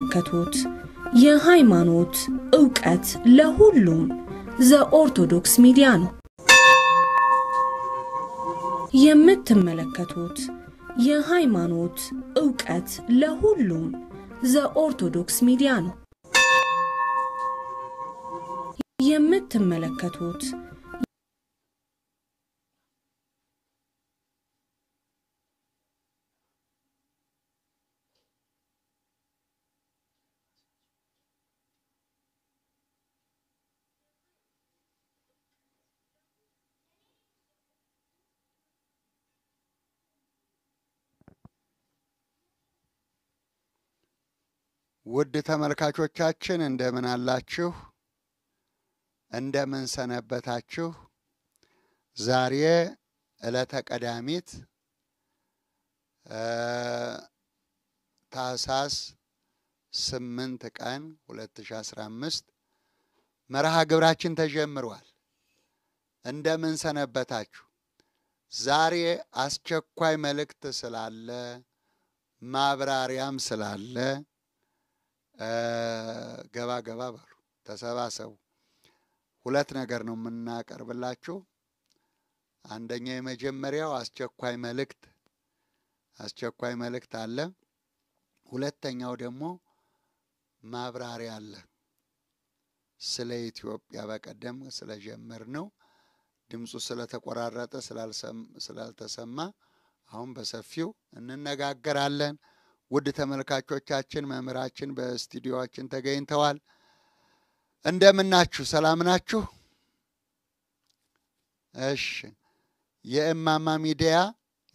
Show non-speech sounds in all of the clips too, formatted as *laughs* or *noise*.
መለከቱት የሃይማኖት እውቀት ለሁሉም ዘኦርቶዶክስ ሚዲያ ነው። የምትመለከቱት የሃይማኖት እውቀት ለሁሉም ዘኦርቶዶክስ ሚዲያ ነው። የምትመለከቱት ውድ ተመልካቾቻችን እንደምን አላችሁ? እንደምን ሰነበታችሁ? ዛሬ ዕለተ ቀዳሚት ታህሳስ ስምንት ቀን 2015 መርሃ ግብራችን ተጀምሯል። እንደምን ሰነበታችሁ? ዛሬ አስቸኳይ መልእክት ስላለ ማብራሪያም ስላለ ገባ ገባ በሉ ተሰባሰቡ። ሁለት ነገር ነው የምናቀርብላችሁ። አንደኛ የመጀመሪያው አስቸኳይ መልእክት አስቸኳይ መልእክት አለ። ሁለተኛው ደግሞ ማብራሪያ አለ ስለ ኢትዮጵያ። በቀደም ስለጀምር ነው ድምፁ ስለተቆራረጠ ስላልተሰማ አሁን በሰፊው እንነጋገራለን። ውድ ተመልካቾቻችን መምህራችን በስቱዲዮችን ተገኝተዋል። እንደምናችሁ ሰላም ናችሁ? እሺ። የእማማ ሚዲያ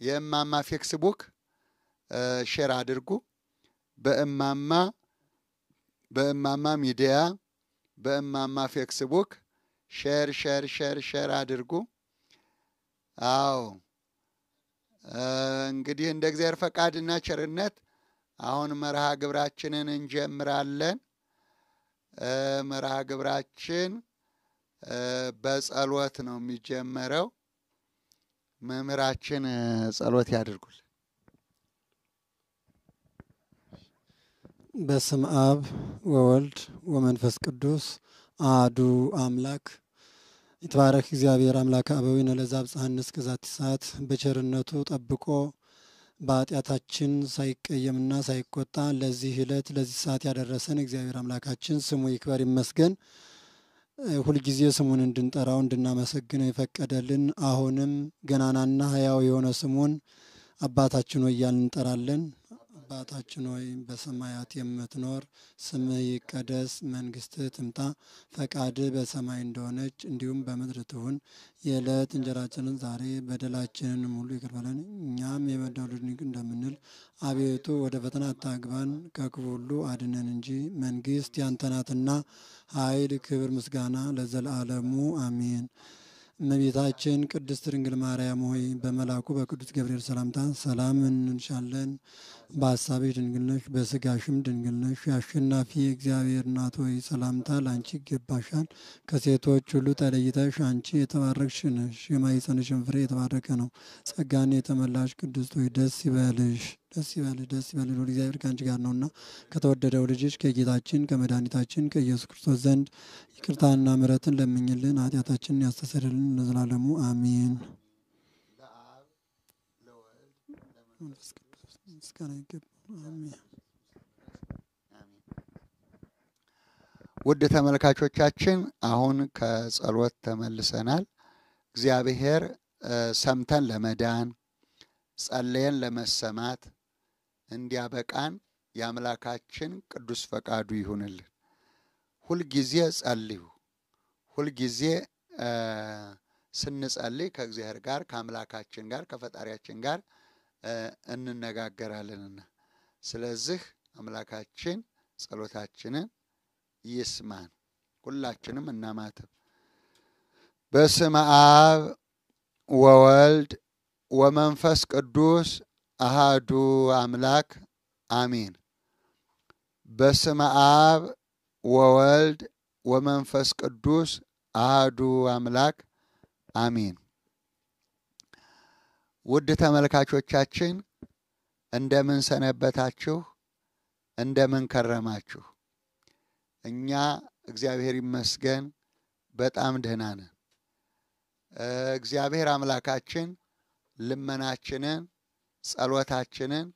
የእማማ ፌክስቡክ ሼር አድርጉ። በእማማ በእማማ ሚዲያ በእማማ ፌክስቡክ ሼር ሼር ሼር ሼር አድርጉ። አዎ እንግዲህ እንደ እግዚአብሔር ፈቃድና ቸርነት አሁን መርሃ ግብራችንን እንጀምራለን። መርሃ ግብራችን በጸሎት ነው የሚጀመረው። መምህራችን ጸሎት ያድርጉል። በስም አብ ወወልድ ወመንፈስ ቅዱስ አዱ አምላክ የተባረክ እግዚአብሔር አምላክ አበዊነ ለዛ አብጽሐነ እስከ ዛቲ ሰዓት በቸርነቱ ጠብቆ በኃጢአታችን ሳይቀየምና ሳይቆጣ ለዚህ ዕለት ለዚህ ሰዓት ያደረሰን እግዚአብሔር አምላካችን ስሙ ይክበር ይመስገን። ሁልጊዜ ስሙን እንድንጠራው እንድናመሰግነው የፈቀደልን አሁንም ገናናና ሕያው የሆነ ስሙን አባታችን ሆይ እያልን እንጠራለን። አባታችን ሆይ በሰማያት የምትኖር ስምህ ይቀደስ፣ መንግስትህ ትምጣ፣ ፈቃድህ በሰማይ እንደሆነች እንዲሁም በምድር ትሁን። የዕለት እንጀራችንን ዛሬ በደላችንን ሙሉ ይቅር በለን እኛም የበደሉንን እንደምንል፣ አቤቱ ወደ ፈተና አታግባን፣ ከክፉ ሁሉ አድነን እንጂ መንግስት ያንተናትና ኃይል፣ ክብር፣ ምስጋና ለዘላለሙ አሜን። እመቤታችን ቅድስት ድንግል ማርያም ሆይ በመላኩ በቅዱስ ገብርኤል ሰላምታ ሰላም እንሻለን። በሐሳብሽ ድንግል ነሽ፣ በስጋሽም ድንግል ነሽ። የአሸናፊ እግዚአብሔር እናት ሆይ ሰላምታ ለአንቺ ይገባሻል። ከሴቶች ሁሉ ተለይተሽ አንቺ የተባረክሽ ነሽ፣ የማኅፀንሽም ፍሬ የተባረከ ነው። ጸጋን የተመላሽ ቅድስት ሆይ ደስ ይበልሽ ደስ ይበልሽ ደስ ይበልሽ ሁሉ እግዚአብሔር ከአንቺ ጋር ነውና ከተወደደው ልጅሽ ከጌታችን ከመድኃኒታችን ከኢየሱስ ክርስቶስ ዘንድ ይቅርታና ምሕረትን ለምኝልን ኃጢአታችንን ያስተሰርልን ለዘላለሙ አሚን። ምስጋና ይገባል። ውድ ተመልካቾቻችን አሁን ከጸሎት ተመልሰናል። እግዚአብሔር ሰምተን ለመዳን ጸለየን ለመሰማት እንዲያበቃን የአምላካችን ቅዱስ ፈቃዱ ይሁንልን። ሁልጊዜ ጸልዩ። ሁልጊዜ ስንጸልይ ከእግዚአብሔር ጋር ከአምላካችን ጋር ከፈጣሪያችን ጋር እንነጋገራለንና ስለዚህ አምላካችን ጸሎታችንን ይስማን። ሁላችንም እናማትብ። በስመ አብ ወወልድ ወመንፈስ ቅዱስ አሃዱ አምላክ አሚን። በስመ አብ ወወልድ ወመንፈስ ቅዱስ አሃዱ አምላክ አሚን። ውድ ተመልካቾቻችን እንደምን ሰነበታችሁ? እንደምን ከረማችሁ? እኛ እግዚአብሔር ይመስገን በጣም ደህና ነን። እግዚአብሔር አምላካችን ልመናችንን፣ ጸሎታችንን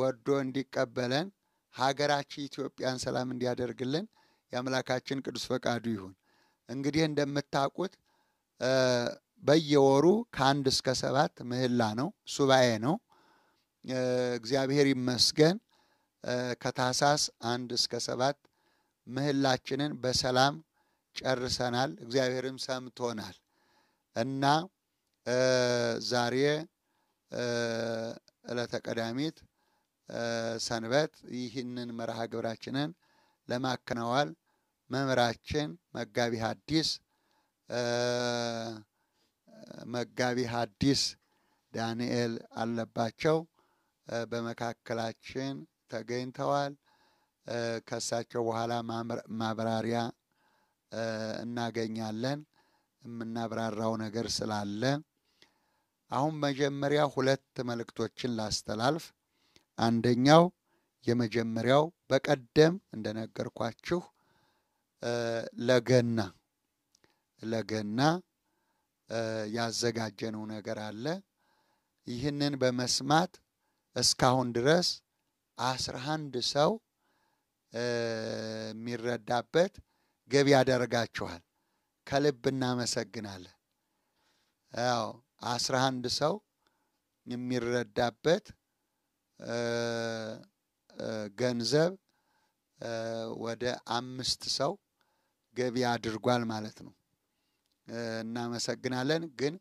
ወዶ እንዲቀበለን ሀገራችን ኢትዮጵያን ሰላም እንዲያደርግልን የአምላካችን ቅዱስ ፈቃዱ ይሁን። እንግዲህ እንደምታውቁት በየወሩ ከአንድ እስከ ሰባት ምህላ ነው፣ ሱባኤ ነው። እግዚአብሔር ይመስገን ከታህሳስ አንድ እስከ ሰባት ምህላችንን በሰላም ጨርሰናል። እግዚአብሔርም ሰምቶናል እና ዛሬ ዕለተ ቀዳሚት ሰንበት ይህንን መርሃ ግብራችንን ለማከናዋል መምህራችን መጋቢ ሐዲስ መጋቢ ሐዲስ ዳንኤል አለባቸው በመካከላችን ተገኝተዋል። ከሳቸው በኋላ ማብራሪያ እናገኛለን። የምናብራራው ነገር ስላለ አሁን መጀመሪያ ሁለት መልእክቶችን ላስተላልፍ። አንደኛው የመጀመሪያው በቀደም እንደነገርኳችሁ ለገና ለገና ያዘጋጀነው ነገር አለ። ይህንን በመስማት እስካሁን ድረስ አስራ አንድ ሰው የሚረዳበት ገቢ ያደርጋችኋል። ከልብ እናመሰግናለን። ያው አስራ አንድ ሰው የሚረዳበት ገንዘብ ወደ አምስት ሰው ገቢ አድርጓል ማለት ነው። እናመሰግናለን። ግን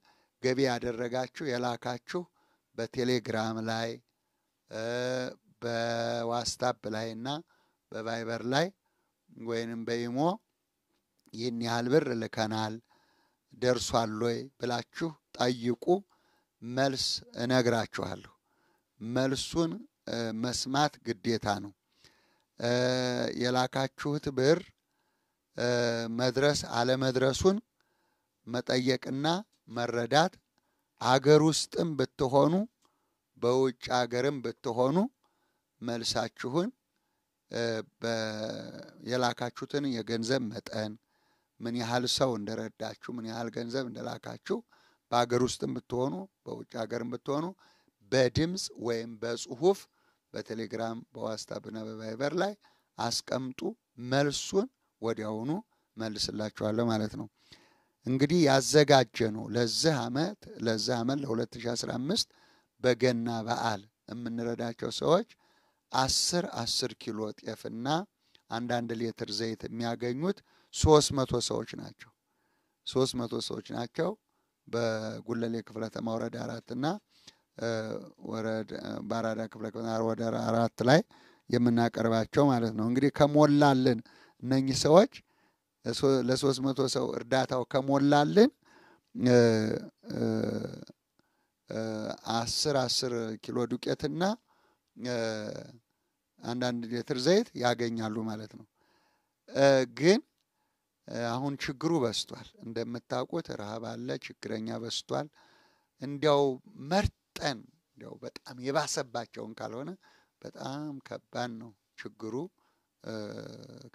ገቢ ያደረጋችሁ የላካችሁ በቴሌግራም ላይ በዋስታፕ ላይ እና በቫይበር ላይ ወይንም በኢሞ ይህን ያህል ብር ልከናል ደርሷል ወይ ብላችሁ ጠይቁ። መልስ እነግራችኋለሁ። መልሱን መስማት ግዴታ ነው። የላካችሁት ብር መድረስ አለመድረሱን መጠየቅና መረዳት አገር ውስጥም ብትሆኑ በውጭ አገርም ብትሆኑ መልሳችሁን የላካችሁትን የገንዘብ መጠን ምን ያህል ሰው እንደረዳችሁ ምን ያህል ገንዘብ እንደላካችሁ በአገር ውስጥም ብትሆኑ በውጭ ሀገርም ብትሆኑ በድምፅ ወይም በጽሁፍ በቴሌግራም በዋትስአፕና በቫይበር ላይ አስቀምጡ። መልሱን ወዲያውኑ መልስላችኋለሁ ማለት ነው። እንግዲህ ያዘጋጀ ነው ለዚህ ዓመት ለዚህ ዓመት ለ2015 በገና በዓል የምንረዳቸው ሰዎች አስር አስር ኪሎ ጤፍና አንዳንድ ሌትር ዘይት የሚያገኙት ሶስት መቶ ሰዎች ናቸው። ሶስት መቶ ሰዎች ናቸው በጉለሌ ክፍለ ከተማ ወረዳ አራትና በአራዳ ክፍለ ከተማ ወረዳ አራት ላይ የምናቀርባቸው ማለት ነው። እንግዲህ ከሞላልን እነኚህ ሰዎች ለሶስት መቶ ሰው እርዳታው ከሞላልን አስር አስር ኪሎ ዱቄትና አንዳንድ ሊትር ዘይት ያገኛሉ ማለት ነው። ግን አሁን ችግሩ በስቷል። እንደምታውቁት ረሃብ አለ፣ ችግረኛ በስቷል። እንዲያው መርጠን እንዲያው በጣም የባሰባቸውን ካልሆነ በጣም ከባድ ነው ችግሩ።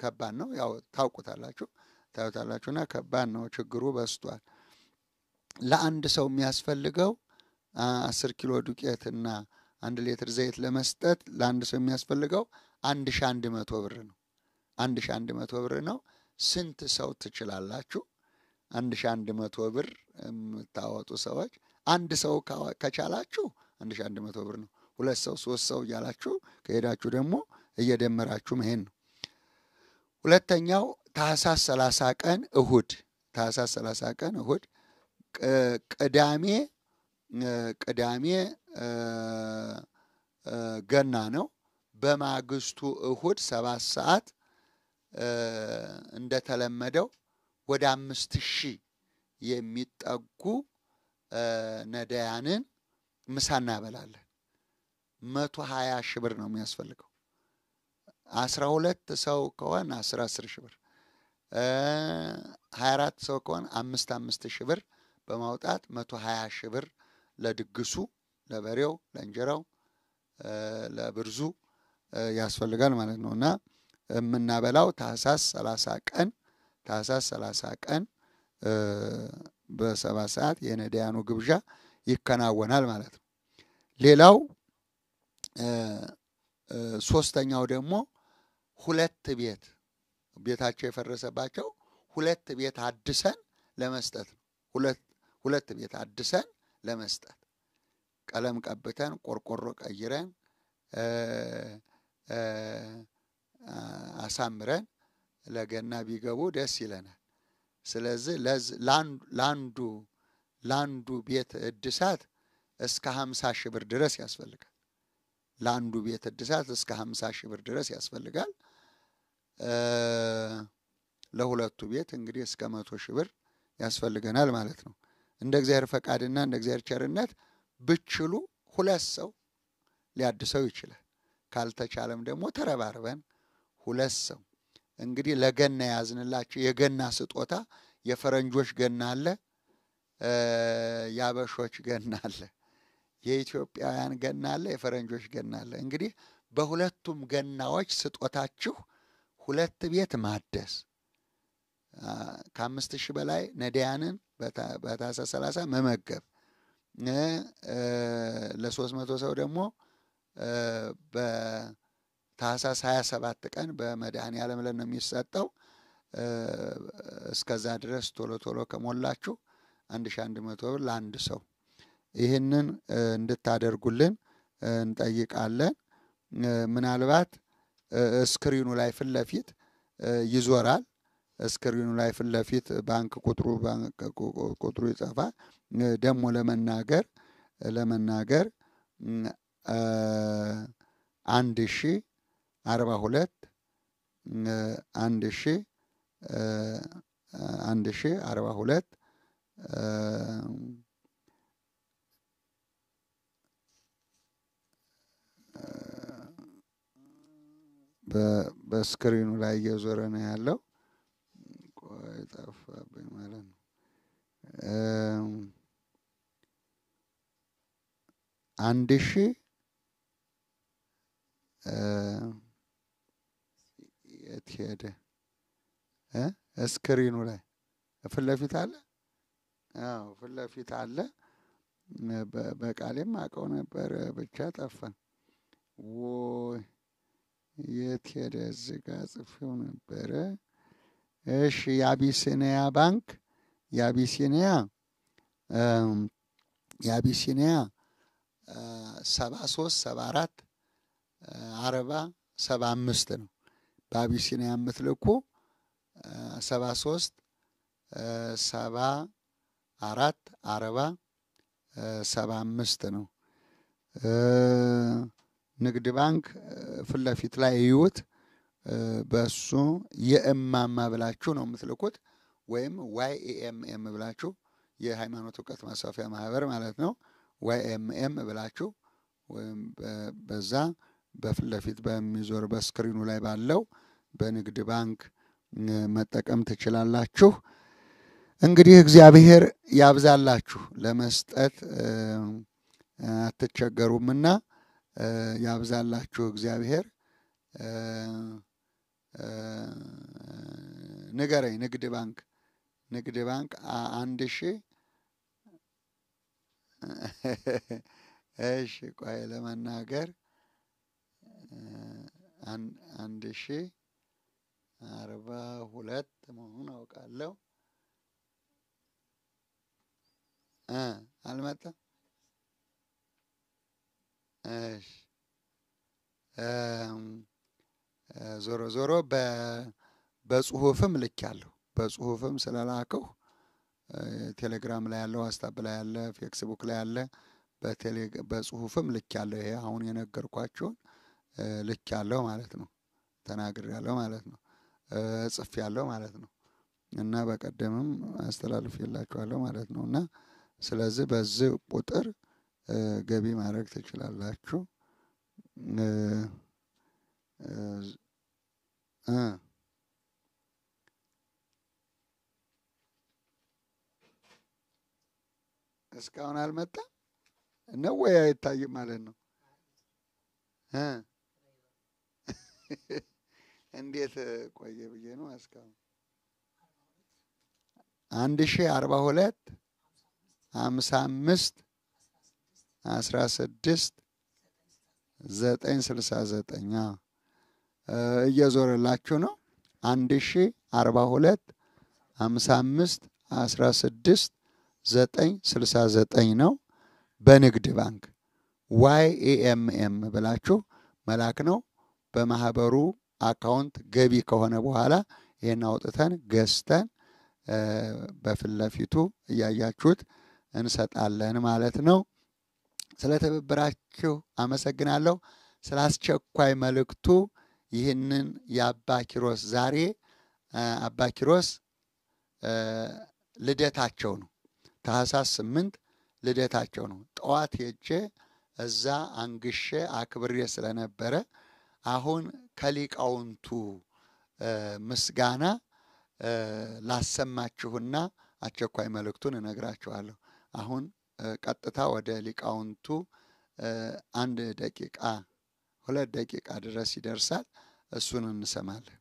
ከባድ ነው። ያው ታውቁታላችሁ፣ ታዩታላችሁና ከባድ ነው። ችግሩ በስቷል። ለአንድ ሰው የሚያስፈልገው አስር ኪሎ ዱቄትና አንድ ሌትር ዘይት ለመስጠት ለአንድ ሰው የሚያስፈልገው አንድ ሺ አንድ መቶ ብር ነው። አንድ ሺ አንድ መቶ ብር ነው። ስንት ሰው ትችላላችሁ? አንድ ሺ አንድ መቶ ብር የምታወጡ ሰዎች አንድ ሰው ከቻላችሁ አንድ ሺ አንድ መቶ ብር ነው። ሁለት ሰው ሶስት ሰው እያላችሁ ከሄዳችሁ ደግሞ እየደመራችሁ መሄድ ነው። ሁለተኛው ታህሳስ 30 ቀን እሁድ ታህሳስ 30 ቀን እሁድ ቅዳሜ ቅዳሜ ገና ነው። በማግስቱ እሁድ ሰባት ሰዓት እንደተለመደው ወደ አምስት ሺህ የሚጠጉ ነዳያንን ምሳ እናበላለን። መቶ ሀያ ሺህ ብር ነው የሚያስፈልገው። አስራ ሁለት ሰው ከሆን አስር አስር ሺህ ብር፣ ሀያ አራት ሰው ከሆን አምስት አምስት ሺህ ብር በማውጣት መቶ ሀያ ሺህ ብር ለድግሱ ለበሬው፣ ለእንጀራው፣ ለብርዙ ያስፈልጋል ማለት ነው እና የምናበላው ታህሳስ ሰላሳ ቀን ታህሳስ ሰላሳ ቀን በሰባት ሰዓት የነዳያኑ ግብዣ ይከናወናል ማለት ነው። ሌላው ሶስተኛው ደግሞ ሁለት ቤት ቤታቸው የፈረሰባቸው ሁለት ቤት አድሰን ለመስጠት ነው። ሁለት ቤት አድሰን ለመስጠት ቀለም ቀብተን ቆርቆሮ ቀይረን አሳምረን ለገና ቢገቡ ደስ ይለናል። ስለዚህ ለአንዱ ለአንዱ ቤት እድሳት እስከ ሀምሳ ሺህ ብር ድረስ ያስፈልጋል። ለአንዱ ቤት እድሳት እስከ ሀምሳ ሺህ ብር ድረስ ያስፈልጋል። ለሁለቱ ቤት እንግዲህ እስከ መቶ ሺህ ብር ያስፈልገናል ማለት ነው። እንደ እግዚአብሔር ፈቃድና እንደ እግዚአብሔር ቸርነት ብችሉ ሁለት ሰው ሊያድሰው ይችላል። ካልተቻለም ደግሞ ተረባርበን ሁለት ሰው እንግዲህ ለገና ያዝንላቸው የገና ስጦታ የፈረንጆች ገና አለ፣ የአበሾች ገና አለ፣ የኢትዮጵያውያን ገና አለ፣ የፈረንጆች ገና አለ። እንግዲህ በሁለቱም ገናዎች ስጦታችሁ ሁለት ቤት ማደስ ከአምስት ሺህ በላይ ነዳያንን በታህሳስ 30 መመገብ ለሶስት መቶ ሰው ደግሞ በታህሳስ 27 ቀን በመድኃኔ ዓለም ነው የሚሰጠው። እስከዛ ድረስ ቶሎ ቶሎ ከሞላችሁ አንድ ሺህ አንድ መቶ ብር ለአንድ ሰው ይህንን እንድታደርጉልን እንጠይቃለን። ምናልባት እስክሪኑ ላይ ፊት ለፊት ይዞራል። እስክሪኑ ላይ ፊት ለፊት ባንክ ቁጥሩ ቁጥሩ ይጠፋል። ደግሞ ለመናገር ለመናገር አንድ ሺ አርባ ሁለት አንድ ሺ አንድ ሺ አርባ ሁለት በስክሪኑ ላይ እየዞረ ነው ያለው። ቆይ ጠፋብኝ ማለት ነው። አንድ ሺ የት ሄደ? ስክሪኑ ላይ ፊት ለፊት አለ። አዎ ፊት ለፊት አለ። በቃሌም አውቀው ነበር ብቻ ጠፋን ወይ የት ሄደ? እዚህ ጋ ጽፌው ነበረ። እሺ የአቢሲኒያ ባንክ የአቢሲኒያ የአቢሲኒያ ሰባ ሶስት ሰባ አራት አርባ ሰባ አምስት ነው። በአቢሲኒያ የምትልኩ ሰባ ሶስት ሰባ አራት አርባ ሰባ አምስት ነው። ንግድ ባንክ ፊት ለፊት ላይ እዩት። በሱ የእማማ ብላችሁ ነው የምትልኩት፣ ወይም ዋይ ኤም ብላችሁ የሃይማኖት እውቀት ማስፋፊያ ማህበር ማለት ነው። ኤምኤም ብላችሁ ወይም በዛ በፊት ለፊት በሚዞር በስክሪኑ ላይ ባለው በንግድ ባንክ መጠቀም ትችላላችሁ። እንግዲህ እግዚአብሔር ያብዛላችሁ ለመስጠት አትቸገሩምና ያብዛላችሁ እግዚአብሔር። ንገረኝ። ንግድ ባንክ ንግድ ባንክ አንድ ሺ *laughs* እሺ፣ ቆይ ለመናገር አንድ ሺ አርባ ሁለት መሆኑን አውቃለሁ። አልመጣም። ዞሮ ዞሮ በጽሁፍም ልክ ያለሁ በጽሁፍም ስለላከው ቴሌግራም ላይ ያለው ዋስታፕ ላይ ያለ ፌክስቡክ ላይ ያለ በጽሁፍም ልክ ያለው ይሄ አሁን የነገርኳቸውን ልክ ያለው ማለት ነው። ተናግር ያለው ማለት ነው። ጽፍ ያለው ማለት ነው። እና በቀደምም አስተላልፍ የላችኋለሁ ማለት ነው። እና ስለዚህ በዚህ ቁጥር ገቢ ማድረግ ትችላላችሁ። እስካሁን አልመጣም ነው ወይ? አይታይም ማለት ነው። እንዴት ቆየ ብዬ ነው። እስካሁን አንድ ሺህ አርባ ሁለት ሀምሳ አምስት አስራ ስድስት ዘጠኝ ስልሳ ዘጠኝ እየዞረላችሁ ነው። አንድ ሺ አርባ ሁለት አምሳ አምስት አስራ ስድስት ዘጠኝ ስልሳ ዘጠኝ ነው። በንግድ ባንክ ዋይ ኤኤምኤም ብላችሁ መላክ ነው። በማህበሩ አካውንት ገቢ ከሆነ በኋላ ይህን አውጥተን ገዝተን በፊት ለፊቱ እያያችሁት እንሰጣለን ማለት ነው። ስለ ትብብራችሁ አመሰግናለሁ። ስለ አስቸኳይ መልእክቱ ይህንን የአባ ኪሮስ ዛሬ አባ ኪሮስ ልደታቸው ነው። ታህሳስ ስምንት ልደታቸው ነው። ጠዋት ሄጄ እዛ አንግሼ አክብሬ ስለነበረ አሁን ከሊቃውንቱ ምስጋና ላሰማችሁና አስቸኳይ መልእክቱን እነግራችኋለሁ አሁን ቀጥታ ወደ ሊቃውንቱ አንድ ደቂቃ ሁለት ደቂቃ ድረስ ይደርሳል። እሱን እንሰማለን።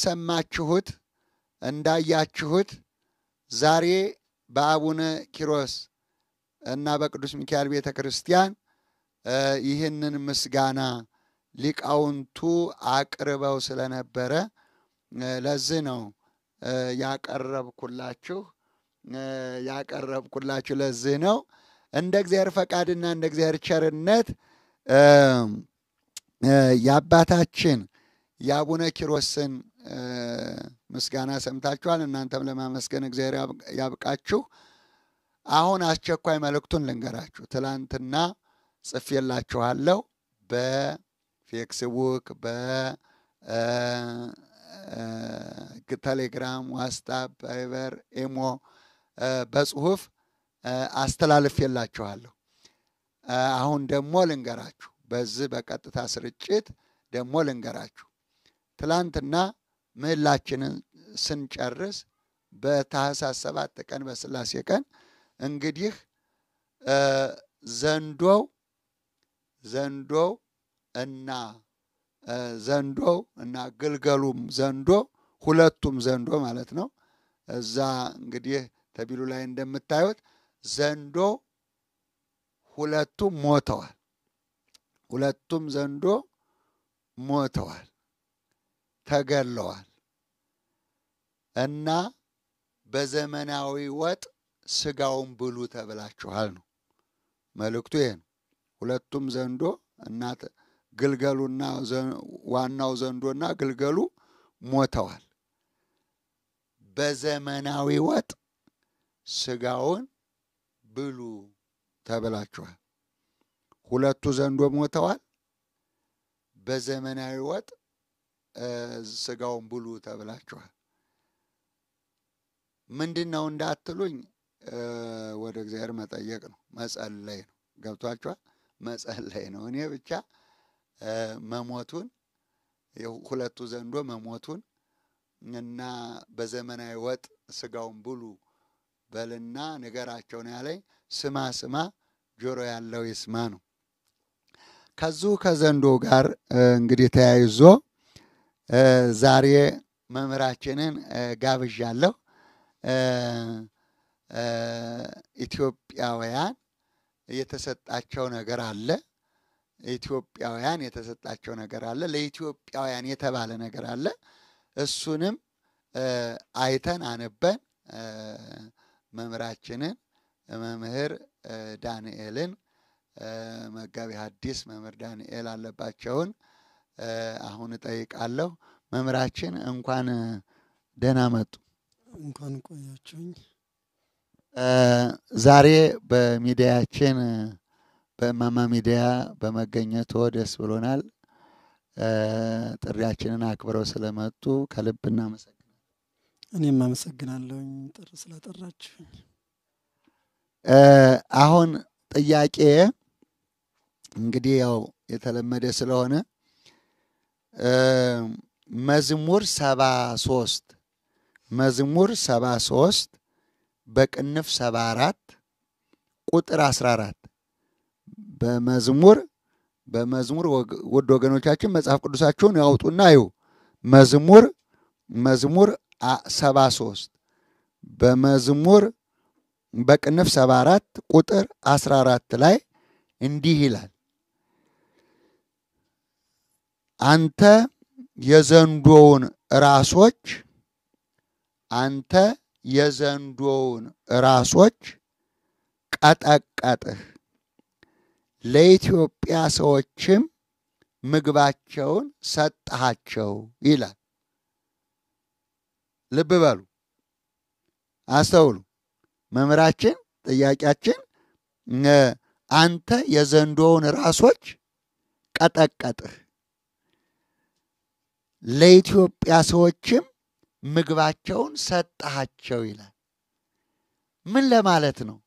እንደሰማችሁት እንዳያችሁት ዛሬ በአቡነ ኪሮስ እና በቅዱስ ሚካኤል ቤተ ክርስቲያን ይህንን ምስጋና ሊቃውንቱ አቅርበው ስለነበረ ለዚህ ነው ያቀረብኩላችሁ ያቀረብኩላችሁ ለዚህ ነው። እንደ እግዚአብሔር ፈቃድና እንደ እግዚአብሔር ቸርነት የአባታችን የአቡነ ኪሮስን ምስጋና ሰምታችኋል። እናንተም ለማመስገን እግዚአብሔር ያብቃችሁ። አሁን አስቸኳይ መልእክቱን ልንገራችሁ። ትላንትና ጽፌላችኋለሁ በፌክስቡክ በቴሌግራም፣ ዋትስአፕ፣ ቫይበር፣ ኢሞ በጽሁፍ አስተላልፌላችኋለሁ። አሁን ደግሞ ልንገራችሁ፣ በዚህ በቀጥታ ስርጭት ደግሞ ልንገራችሁ ትላንትና ምህላችንን ስንጨርስ በታህሳስ ሰባት ቀን በስላሴ ቀን እንግዲህ ዘንዶው ዘንዶው እና ዘንዶው እና ግልገሉም ዘንዶ ሁለቱም ዘንዶ ማለት ነው። እዛ እንግዲህ ተቢሉ ላይ እንደምታዩት ዘንዶ ሁለቱም ሞተዋል። ሁለቱም ዘንዶ ሞተዋል። ተገለዋል እና በዘመናዊ ወጥ ስጋውን ብሉ ተብላችኋል ነው መልእክቱ። ይሄ ነው። ሁለቱም ዘንዶ እና ግልገሉና ዋናው ዘንዶና ግልገሉ ሞተዋል። በዘመናዊ ወጥ ስጋውን ብሉ ተብላችኋል። ሁለቱ ዘንዶ ሞተዋል። በዘመናዊ ወጥ ስጋውን ብሉ ተብላችኋል። ምንድን ነው እንዳትሉኝ ወደ እግዚአብሔር መጠየቅ ነው፣ መጸለይ ነው። ገብቷችኋል? መጸለይ ነው። እኔ ብቻ መሞቱን ሁለቱ ዘንዶ መሞቱን እና በዘመናዊ ወጥ ስጋውን ብሉ በልና ንገራቸው ነው ያለኝ። ስማ ስማ፣ ጆሮ ያለው ይስማ ነው። ከዙ ከዘንዶ ጋር እንግዲህ ተያይዞ ዛሬ መምህራችንን ጋብዣለሁ። ኢትዮጵያውያን የተሰጣቸው ነገር አለ። ኢትዮጵያውያን የተሰጣቸው ነገር አለ። ለኢትዮጵያውያን የተባለ ነገር አለ። እሱንም አይተን አንበን መምህራችንን መምህር ዳንኤልን መጋቢ ሐዲስ መምህር ዳንኤል አለባቸውን አሁን እጠይቃለሁ። መምህራችን እንኳን ደህና መጡ። እንኳን ቆያችሁኝ። ዛሬ በሚዲያችን በእማማ ሚዲያ በመገኘቱ ደስ ብሎናል። ጥሪያችንን አክብረው ስለመጡ ከልብ እናመሰግናለን። እኔም አመሰግናለሁኝ ጥር ስለጠራችሁኝ። አሁን ጥያቄ እንግዲህ ያው የተለመደ ስለሆነ መዝሙር 73 መዝሙር 73 በቅንፍ 74 ቁጥር 14 በመዝሙር በመዝሙር ውድ ወገኖቻችን መጽሐፍ ቅዱሳችሁን ያውጡና ይሁ መዝሙር መዝሙር 73 በመዝሙር በቅንፍ 74 ቁጥር 14 ላይ እንዲህ ይላል አንተ የዘንዶውን ራሶች አንተ የዘንዶውን ራሶች ቀጠቀጥህ፣ ለኢትዮጵያ ሰዎችም ምግባቸውን ሰጠሃቸው ይላል። ልብ በሉ፣ አስተውሉ። መምህራችን ጥያቄያችን አንተ የዘንዶውን ራሶች ቀጠቀጥህ ለኢትዮጵያ ሰዎችም ምግባቸውን ሰጠሃቸው ይላል። ምን ለማለት ነው?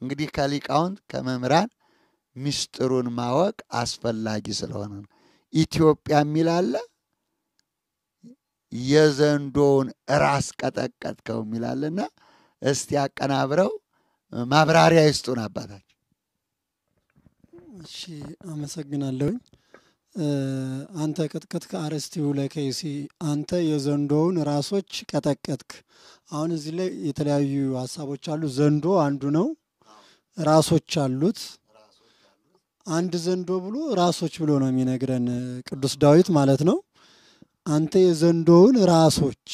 እንግዲህ ከሊቃውንት ከመምህራን ምስጢሩን ማወቅ አስፈላጊ ስለሆነ ነው። ኢትዮጵያ የሚል አለ፣ የዘንዶውን ራስ ቀጠቀጥከው የሚል አለና እስቲ አቀናብረው ማብራሪያ ይስጡን አባታችን። እሺ፣ አመሰግናለሁኝ። አንተ ቅጥቅጥክ አርስቲው ለከይሲ አንተ የዘንዶውን ራሶች ቀጠቀጥክ። አሁን እዚህ ላይ የተለያዩ ሀሳቦች አሉ። ዘንዶ አንዱ ነው፣ ራሶች አሉት። አንድ ዘንዶ ብሎ ራሶች ብሎ ነው የሚነግረን ቅዱስ ዳዊት ማለት ነው። አንተ የዘንዶውን ራሶች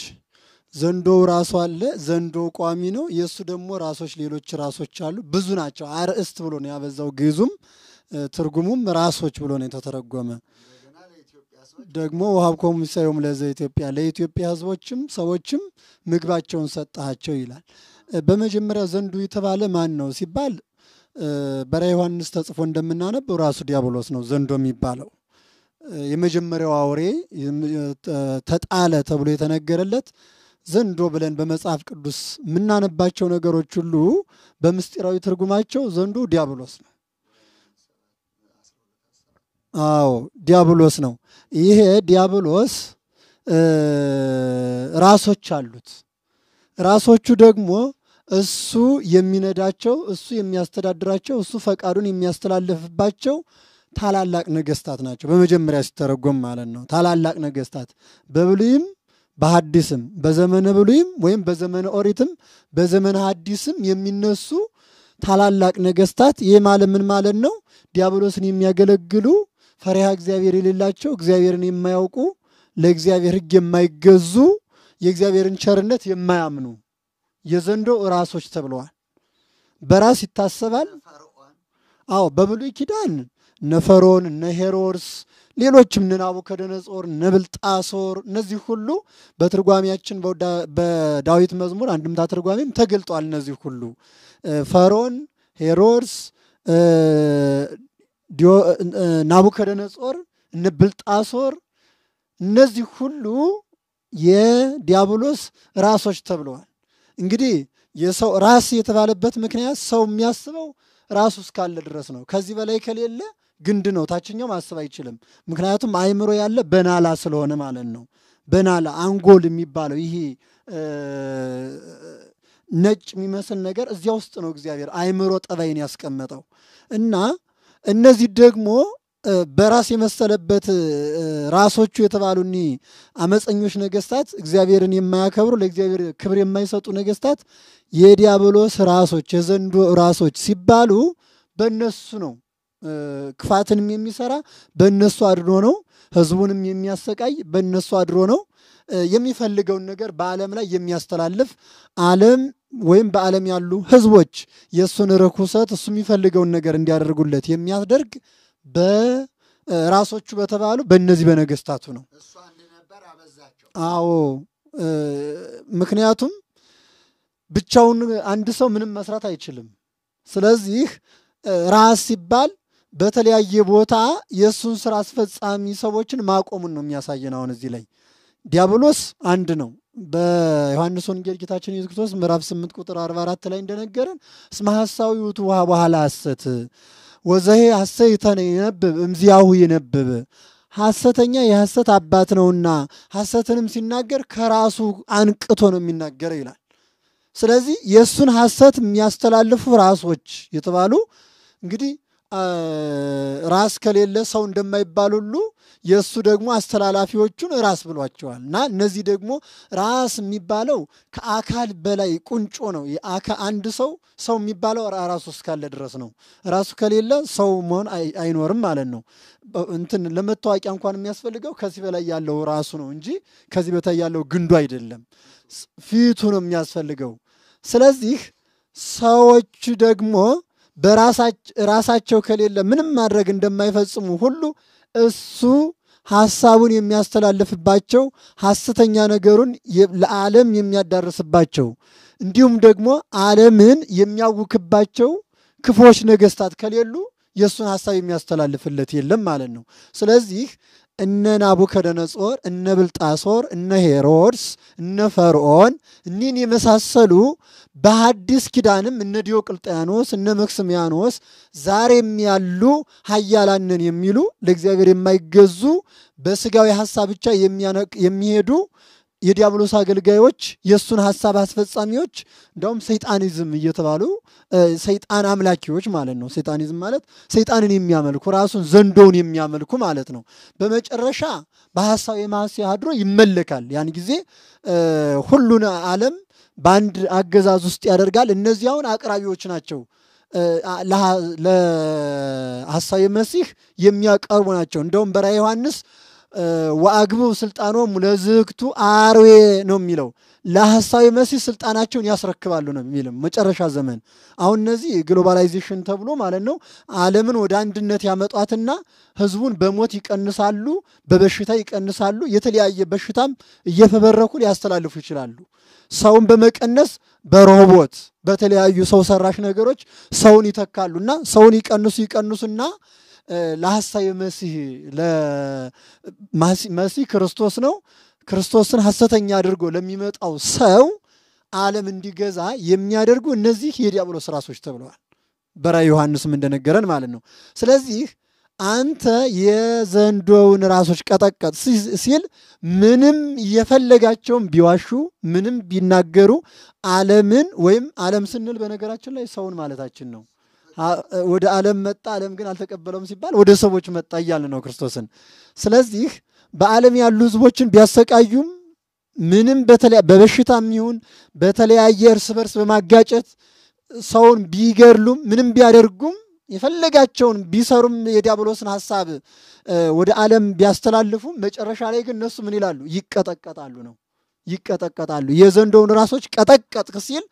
ዘንዶው ራሱ አለ። ዘንዶ ቋሚ ነው። የእሱ ደግሞ ራሶች ሌሎች ራሶች አሉ። ብዙ ናቸው። አርእስት ብሎ ነው ያበዛው ግዙም። ትርጉሙም ራሶች ብሎ ነው የተተረጎመ። ደግሞ ወሀብኮሙ ምሳዮም ለዘ ኢትዮጵያ ለኢትዮጵያ ህዝቦችም ሰዎችም ምግባቸውን ሰጠሃቸው ይላል። በመጀመሪያ ዘንዱ የተባለ ማን ነው ሲባል በራ ዮሐንስ ተጽፎ እንደምናነበው ራሱ ዲያብሎስ ነው ዘንዶ የሚባለው። የመጀመሪያው አውሬ ተጣለ ተብሎ የተነገረለት ዘንዶ ብለን በመጽሐፍ ቅዱስ የምናነባቸው ነገሮች ሁሉ በምስጢራዊ ትርጉማቸው ዘንዶ ዲያብሎስ ነው። አዎ ዲያብሎስ ነው። ይሄ ዲያብሎስ ራሶች አሉት። ራሶቹ ደግሞ እሱ የሚነዳቸው፣ እሱ የሚያስተዳድራቸው፣ እሱ ፈቃዱን የሚያስተላልፍባቸው ታላላቅ ነገስታት ናቸው። በመጀመሪያ ሲተረጎም ማለት ነው። ታላላቅ ነገስታት በብሉይም በሐዲስም በዘመነ ብሉይም ወይም በዘመነ ኦሪትም በዘመነ ሐዲስም የሚነሱ ታላላቅ ነገስታት ይህ ማለት ምን ማለት ነው? ዲያብሎስን የሚያገለግሉ ፈሪሃ እግዚአብሔር የሌላቸው እግዚአብሔርን የማያውቁ ለእግዚአብሔር ሕግ የማይገዙ የእግዚአብሔርን ቸርነት የማያምኑ የዘንዶ ራሶች ተብለዋል። በራስ ይታሰባል። አዎ በብሉይ ኪዳን እነ ፈርዖን፣ እነ ሄሮድስ፣ ሌሎችም እነ ናቡከደነጾር፣ እነ ብልጣሶር እነዚህ ሁሉ በትርጓሚያችን በዳዊት መዝሙር አንድምታ ትርጓሚም ተገልጧል። እነዚህ ሁሉ ፈርዖን፣ ሄሮድስ ናቡከደነጾር፣ እነ ብልጣሶር እነዚህ ሁሉ የዲያብሎስ ራሶች ተብለዋል። እንግዲህ የሰው ራስ የተባለበት ምክንያት ሰው የሚያስበው ራሱ እስካለ ድረስ ነው። ከዚህ በላይ ከሌለ ግንድ ነው፣ ታችኛው ማሰብ አይችልም። ምክንያቱም አይምሮ ያለ በናላ ስለሆነ ማለት ነው። በናላ አንጎል የሚባለው ይሄ ነጭ የሚመስል ነገር እዚያ ውስጥ ነው እግዚአብሔር አይምሮ ጠባይን ያስቀመጠው እና እነዚህ ደግሞ በራስ የመሰለበት ራሶቹ የተባሉ እኒ አመፀኞች ነገስታት እግዚአብሔርን የማያከብሩ ለእግዚአብሔር ክብር የማይሰጡ ነገስታት የዲያብሎስ ራሶች የዘንዶ ራሶች ሲባሉ በእነሱ ነው ክፋትንም የሚሰራ በእነሱ አድሮ ነው ህዝቡንም የሚያሰቃይ በእነሱ አድሮ ነው የሚፈልገውን ነገር በዓለም ላይ የሚያስተላልፍ ዓለም ወይም በዓለም ያሉ ህዝቦች የእሱን ርኩሰት እሱ የሚፈልገውን ነገር እንዲያደርጉለት የሚያስደርግ በራሶቹ በተባሉ በእነዚህ በነገስታቱ ነው። አዎ፣ ምክንያቱም ብቻውን አንድ ሰው ምንም መስራት አይችልም። ስለዚህ ራስ ሲባል በተለያየ ቦታ የእሱን ስራ አስፈጻሚ ሰዎችን ማቆሙን ነው የሚያሳየን። አሁን እዚህ ላይ ዲያብሎስ አንድ ነው። በዮሐንስ ወንጌል ጌታችን ኢየሱስ ክርስቶስ ምዕራፍ 8 ቁጥር 44 ላይ እንደነገረን እስመ ሐሳዊ ውእቱ ውሃ በኋላ ሐሰት ወዘሄ ሐሰይተነ ይነብብ እምዚያሁ ይነብብ ሐሰተኛ የሐሰት አባት ነውና ሐሰትንም ሲናገር ከራሱ አንቅቶ ነው የሚናገረው ይላል። ስለዚህ የእሱን ሐሰት የሚያስተላልፉ ራሶች የተባሉ እንግዲህ ራስ ከሌለ ሰው እንደማይባል ሁሉ የእሱ ደግሞ አስተላላፊዎቹን ራስ ብሏቸዋል። እና እነዚህ ደግሞ ራስ የሚባለው ከአካል በላይ ቁንጮ ነው። አንድ ሰው ሰው የሚባለው ራሱ እስካለ ድረስ ነው። ራሱ ከሌለ ሰው መሆን አይኖርም ማለት ነው። እንትን ለመታወቂያ እንኳን የሚያስፈልገው ከዚህ በላይ ያለው ራሱ ነው እንጂ ከዚህ በታይ ያለው ግንዱ አይደለም፣ ፊቱ ነው የሚያስፈልገው። ስለዚህ ሰዎች ደግሞ በራሳቸው ከሌለ ምንም ማድረግ እንደማይፈጽሙ ሁሉ እሱ ሐሳቡን የሚያስተላልፍባቸው ሐሰተኛ ነገሩን ለዓለም የሚያዳርስባቸው እንዲሁም ደግሞ ዓለምን የሚያውክባቸው ክፎች ነገስታት ከሌሉ የእሱን ሐሳብ የሚያስተላልፍለት የለም ማለት ነው። ስለዚህ እነ ናቡከደነጾር፣ እነ ብልጣሶር፣ እነ ሄሮድስ፣ እነ ፈርዖን እኒን የመሳሰሉ በሐዲስ ኪዳንም እነ ዲዮቅልጥያኖስ፣ እነ መክስሚያኖስ ዛሬም ያሉ ሀያላንን የሚሉ ለእግዚአብሔር የማይገዙ በስጋዊ ሀሳብ ብቻ የሚሄዱ የዲያብሎስ አገልጋዮች የእሱን ሀሳብ አስፈጻሚዎች እንደውም ሰይጣኒዝም እየተባሉ ሰይጣን አምላኪዎች ማለት ነው። ሰይጣኒዝም ማለት ሰይጣንን የሚያመልኩ ራሱን ዘንዶውን የሚያመልኩ ማለት ነው። በመጨረሻ በሀሳብ ማሲህ አድሮ ይመለካል። ያን ጊዜ ሁሉን ዓለም በአንድ አገዛዝ ውስጥ ያደርጋል። እነዚያውን አቅራቢዎች ናቸው። ለሐሳዊ መሲህ የሚያቀርቡ ናቸው። እንደውም በራዕየ ዮሐንስ ወአግብው ስልጣኖሙ ለዝክቱ አርዌ ነው የሚለው ለሐሳዊ መሲህ ስልጣናቸውን ያስረክባሉ ነው የሚልም መጨረሻ ዘመን። አሁን እነዚህ ግሎባላይዜሽን ተብሎ ማለት ነው ዓለምን ወደ አንድነት ያመጧትና ህዝቡን በሞት ይቀንሳሉ፣ በበሽታ ይቀንሳሉ። የተለያየ በሽታም እየፈበረኩ ሊያስተላልፉ ይችላሉ። ሰውን በመቀነስ በሮቦት በተለያዩ ሰው ሰራሽ ነገሮች ሰውን ይተካሉና ሰውን ይቀንሱ ይቀንሱና ለሐሳዊ መሲህ መሲህ ክርስቶስ ነው። ክርስቶስን ሐሰተኛ አድርጎ ለሚመጣው ሰው ዓለም እንዲገዛ የሚያደርጉ እነዚህ የዲያብሎስ ራሶች ተብለዋል። በራዕየ ዮሐንስም እንደነገረን ማለት ነው። ስለዚህ አንተ የዘንዶውን ራሶች ቀጠቀጥ ሲል ምንም የፈለጋቸውን ቢዋሹ ምንም ቢናገሩ ዓለምን ወይም ዓለም ስንል በነገራችን ላይ ሰውን ማለታችን ነው ወደ ዓለም መጣ፣ ዓለም ግን አልተቀበለውም ሲባል ወደ ሰዎች መጣ እያለ ነው ክርስቶስን። ስለዚህ በዓለም ያሉ ህዝቦችን ቢያሰቃዩም ምንም በበሽታ የሚሆን በተለያየ እርስ በርስ በማጋጨት ሰውን ቢገድሉም ምንም ቢያደርጉም የፈለጋቸውን ቢሰሩም የዲያብሎስን ሀሳብ ወደ ዓለም ቢያስተላልፉም መጨረሻ ላይ ግን እነሱ ምን ይላሉ? ይቀጠቀጣሉ ነው ይቀጠቀጣሉ። የዘንዶውን ራሶች ቀጠቀጥክ ሲል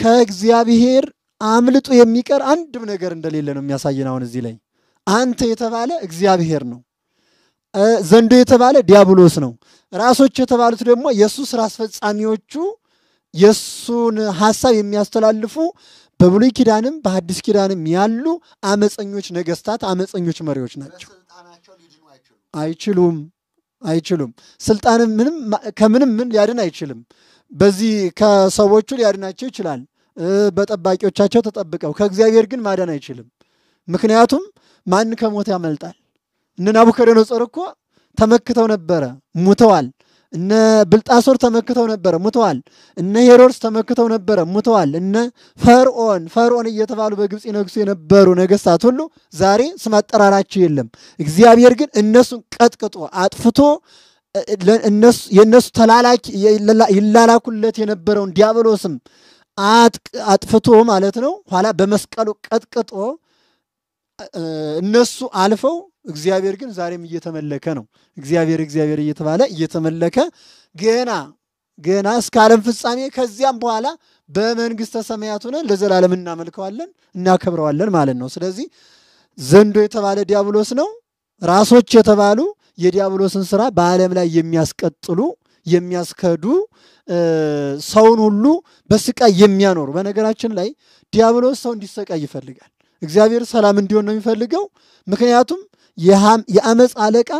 ከእግዚአብሔር አምልጦ የሚቀር አንድም ነገር እንደሌለ ነው የሚያሳየን። አሁን እዚህ ላይ አንተ የተባለ እግዚአብሔር ነው። ዘንዶ የተባለ ዲያብሎስ ነው። ራሶች የተባሉት ደግሞ የእሱ ስራ አስፈጻሚዎቹ፣ የእሱን ሀሳብ የሚያስተላልፉ በብሉይ ኪዳንም በሐዲስ ኪዳንም ያሉ አመፀኞች ነገስታት፣ አመፀኞች መሪዎች ናቸው። አይችሉም አይችሉም። ስልጣን ምንም ከምንም ምን ሊያድን አይችልም። በዚህ ከሰዎቹ ሊያድናቸው ይችላል። በጠባቂዎቻቸው ተጠብቀው ከእግዚአብሔር ግን ማዳን አይችልም። ምክንያቱም ማን ከሞት ያመልጣል? እነ ናቡከደነጾር እኮ ተመክተው ነበረ፣ ሙተዋል። እነ ብልጣሶር ተመክተው ነበረ፣ ሙተዋል። እነ ሄሮድስ ተመክተው ነበረ፣ ሙተዋል። እነ ፈርዖን ፈርዖን እየተባሉ በግብፅ ይነግሱ የነበሩ ነገስታት ሁሉ ዛሬ ስም አጠራራቸው የለም። እግዚአብሔር ግን እነሱን ቀጥቅጦ አጥፍቶ የእነሱ ተላላኪ ይላላኩለት የነበረውን ዲያብሎስም አጥፍቶ ማለት ነው። ኋላ በመስቀሉ ቀጥቅጦ እነሱ አልፈው እግዚአብሔር ግን ዛሬም እየተመለከ ነው። እግዚአብሔር እግዚአብሔር እየተባለ እየተመለከ ገና ገና እስከ ዓለም ፍጻሜ ከዚያም በኋላ በመንግሥተ ሰማያት ሆነን ለዘላለም እናመልከዋለን፣ እናከብረዋለን ማለት ነው። ስለዚህ ዘንዶ የተባለ ዲያብሎስ ነው። ራሶች የተባሉ የዲያብሎስን ስራ በዓለም ላይ የሚያስቀጥሉ የሚያስከዱ ሰውን ሁሉ በስቃይ የሚያኖሩ። በነገራችን ላይ ዲያብሎስ ሰው እንዲሰቃይ ይፈልጋል። እግዚአብሔር ሰላም እንዲሆን ነው የሚፈልገው። ምክንያቱም የአመፅ አለቃ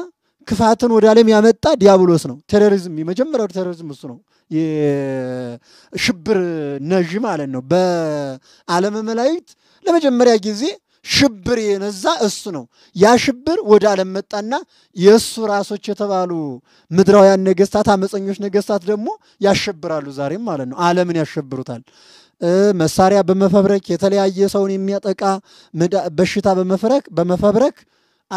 ክፋትን ወደ ዓለም ያመጣ ዲያብሎስ ነው። ቴሮሪዝም የመጀመሪያው ቴሮሪዝም እሱ ነው፣ የሽብር ነዥ ማለት ነው። በዓለመ መላእክት ለመጀመሪያ ጊዜ ሽብር የነዛ እሱ ነው። ያ ሽብር ወደ ዓለም መጣና የእሱ ራሶች የተባሉ ምድራውያን ነገስታት፣ አመፀኞች ነገስታት ደግሞ ያሸብራሉ ዛሬም ማለት ነው። ዓለምን ያሸብሩታል። መሳሪያ በመፈብረክ የተለያየ ሰውን የሚያጠቃ በሽታ በመፍረክ በመፈብረክ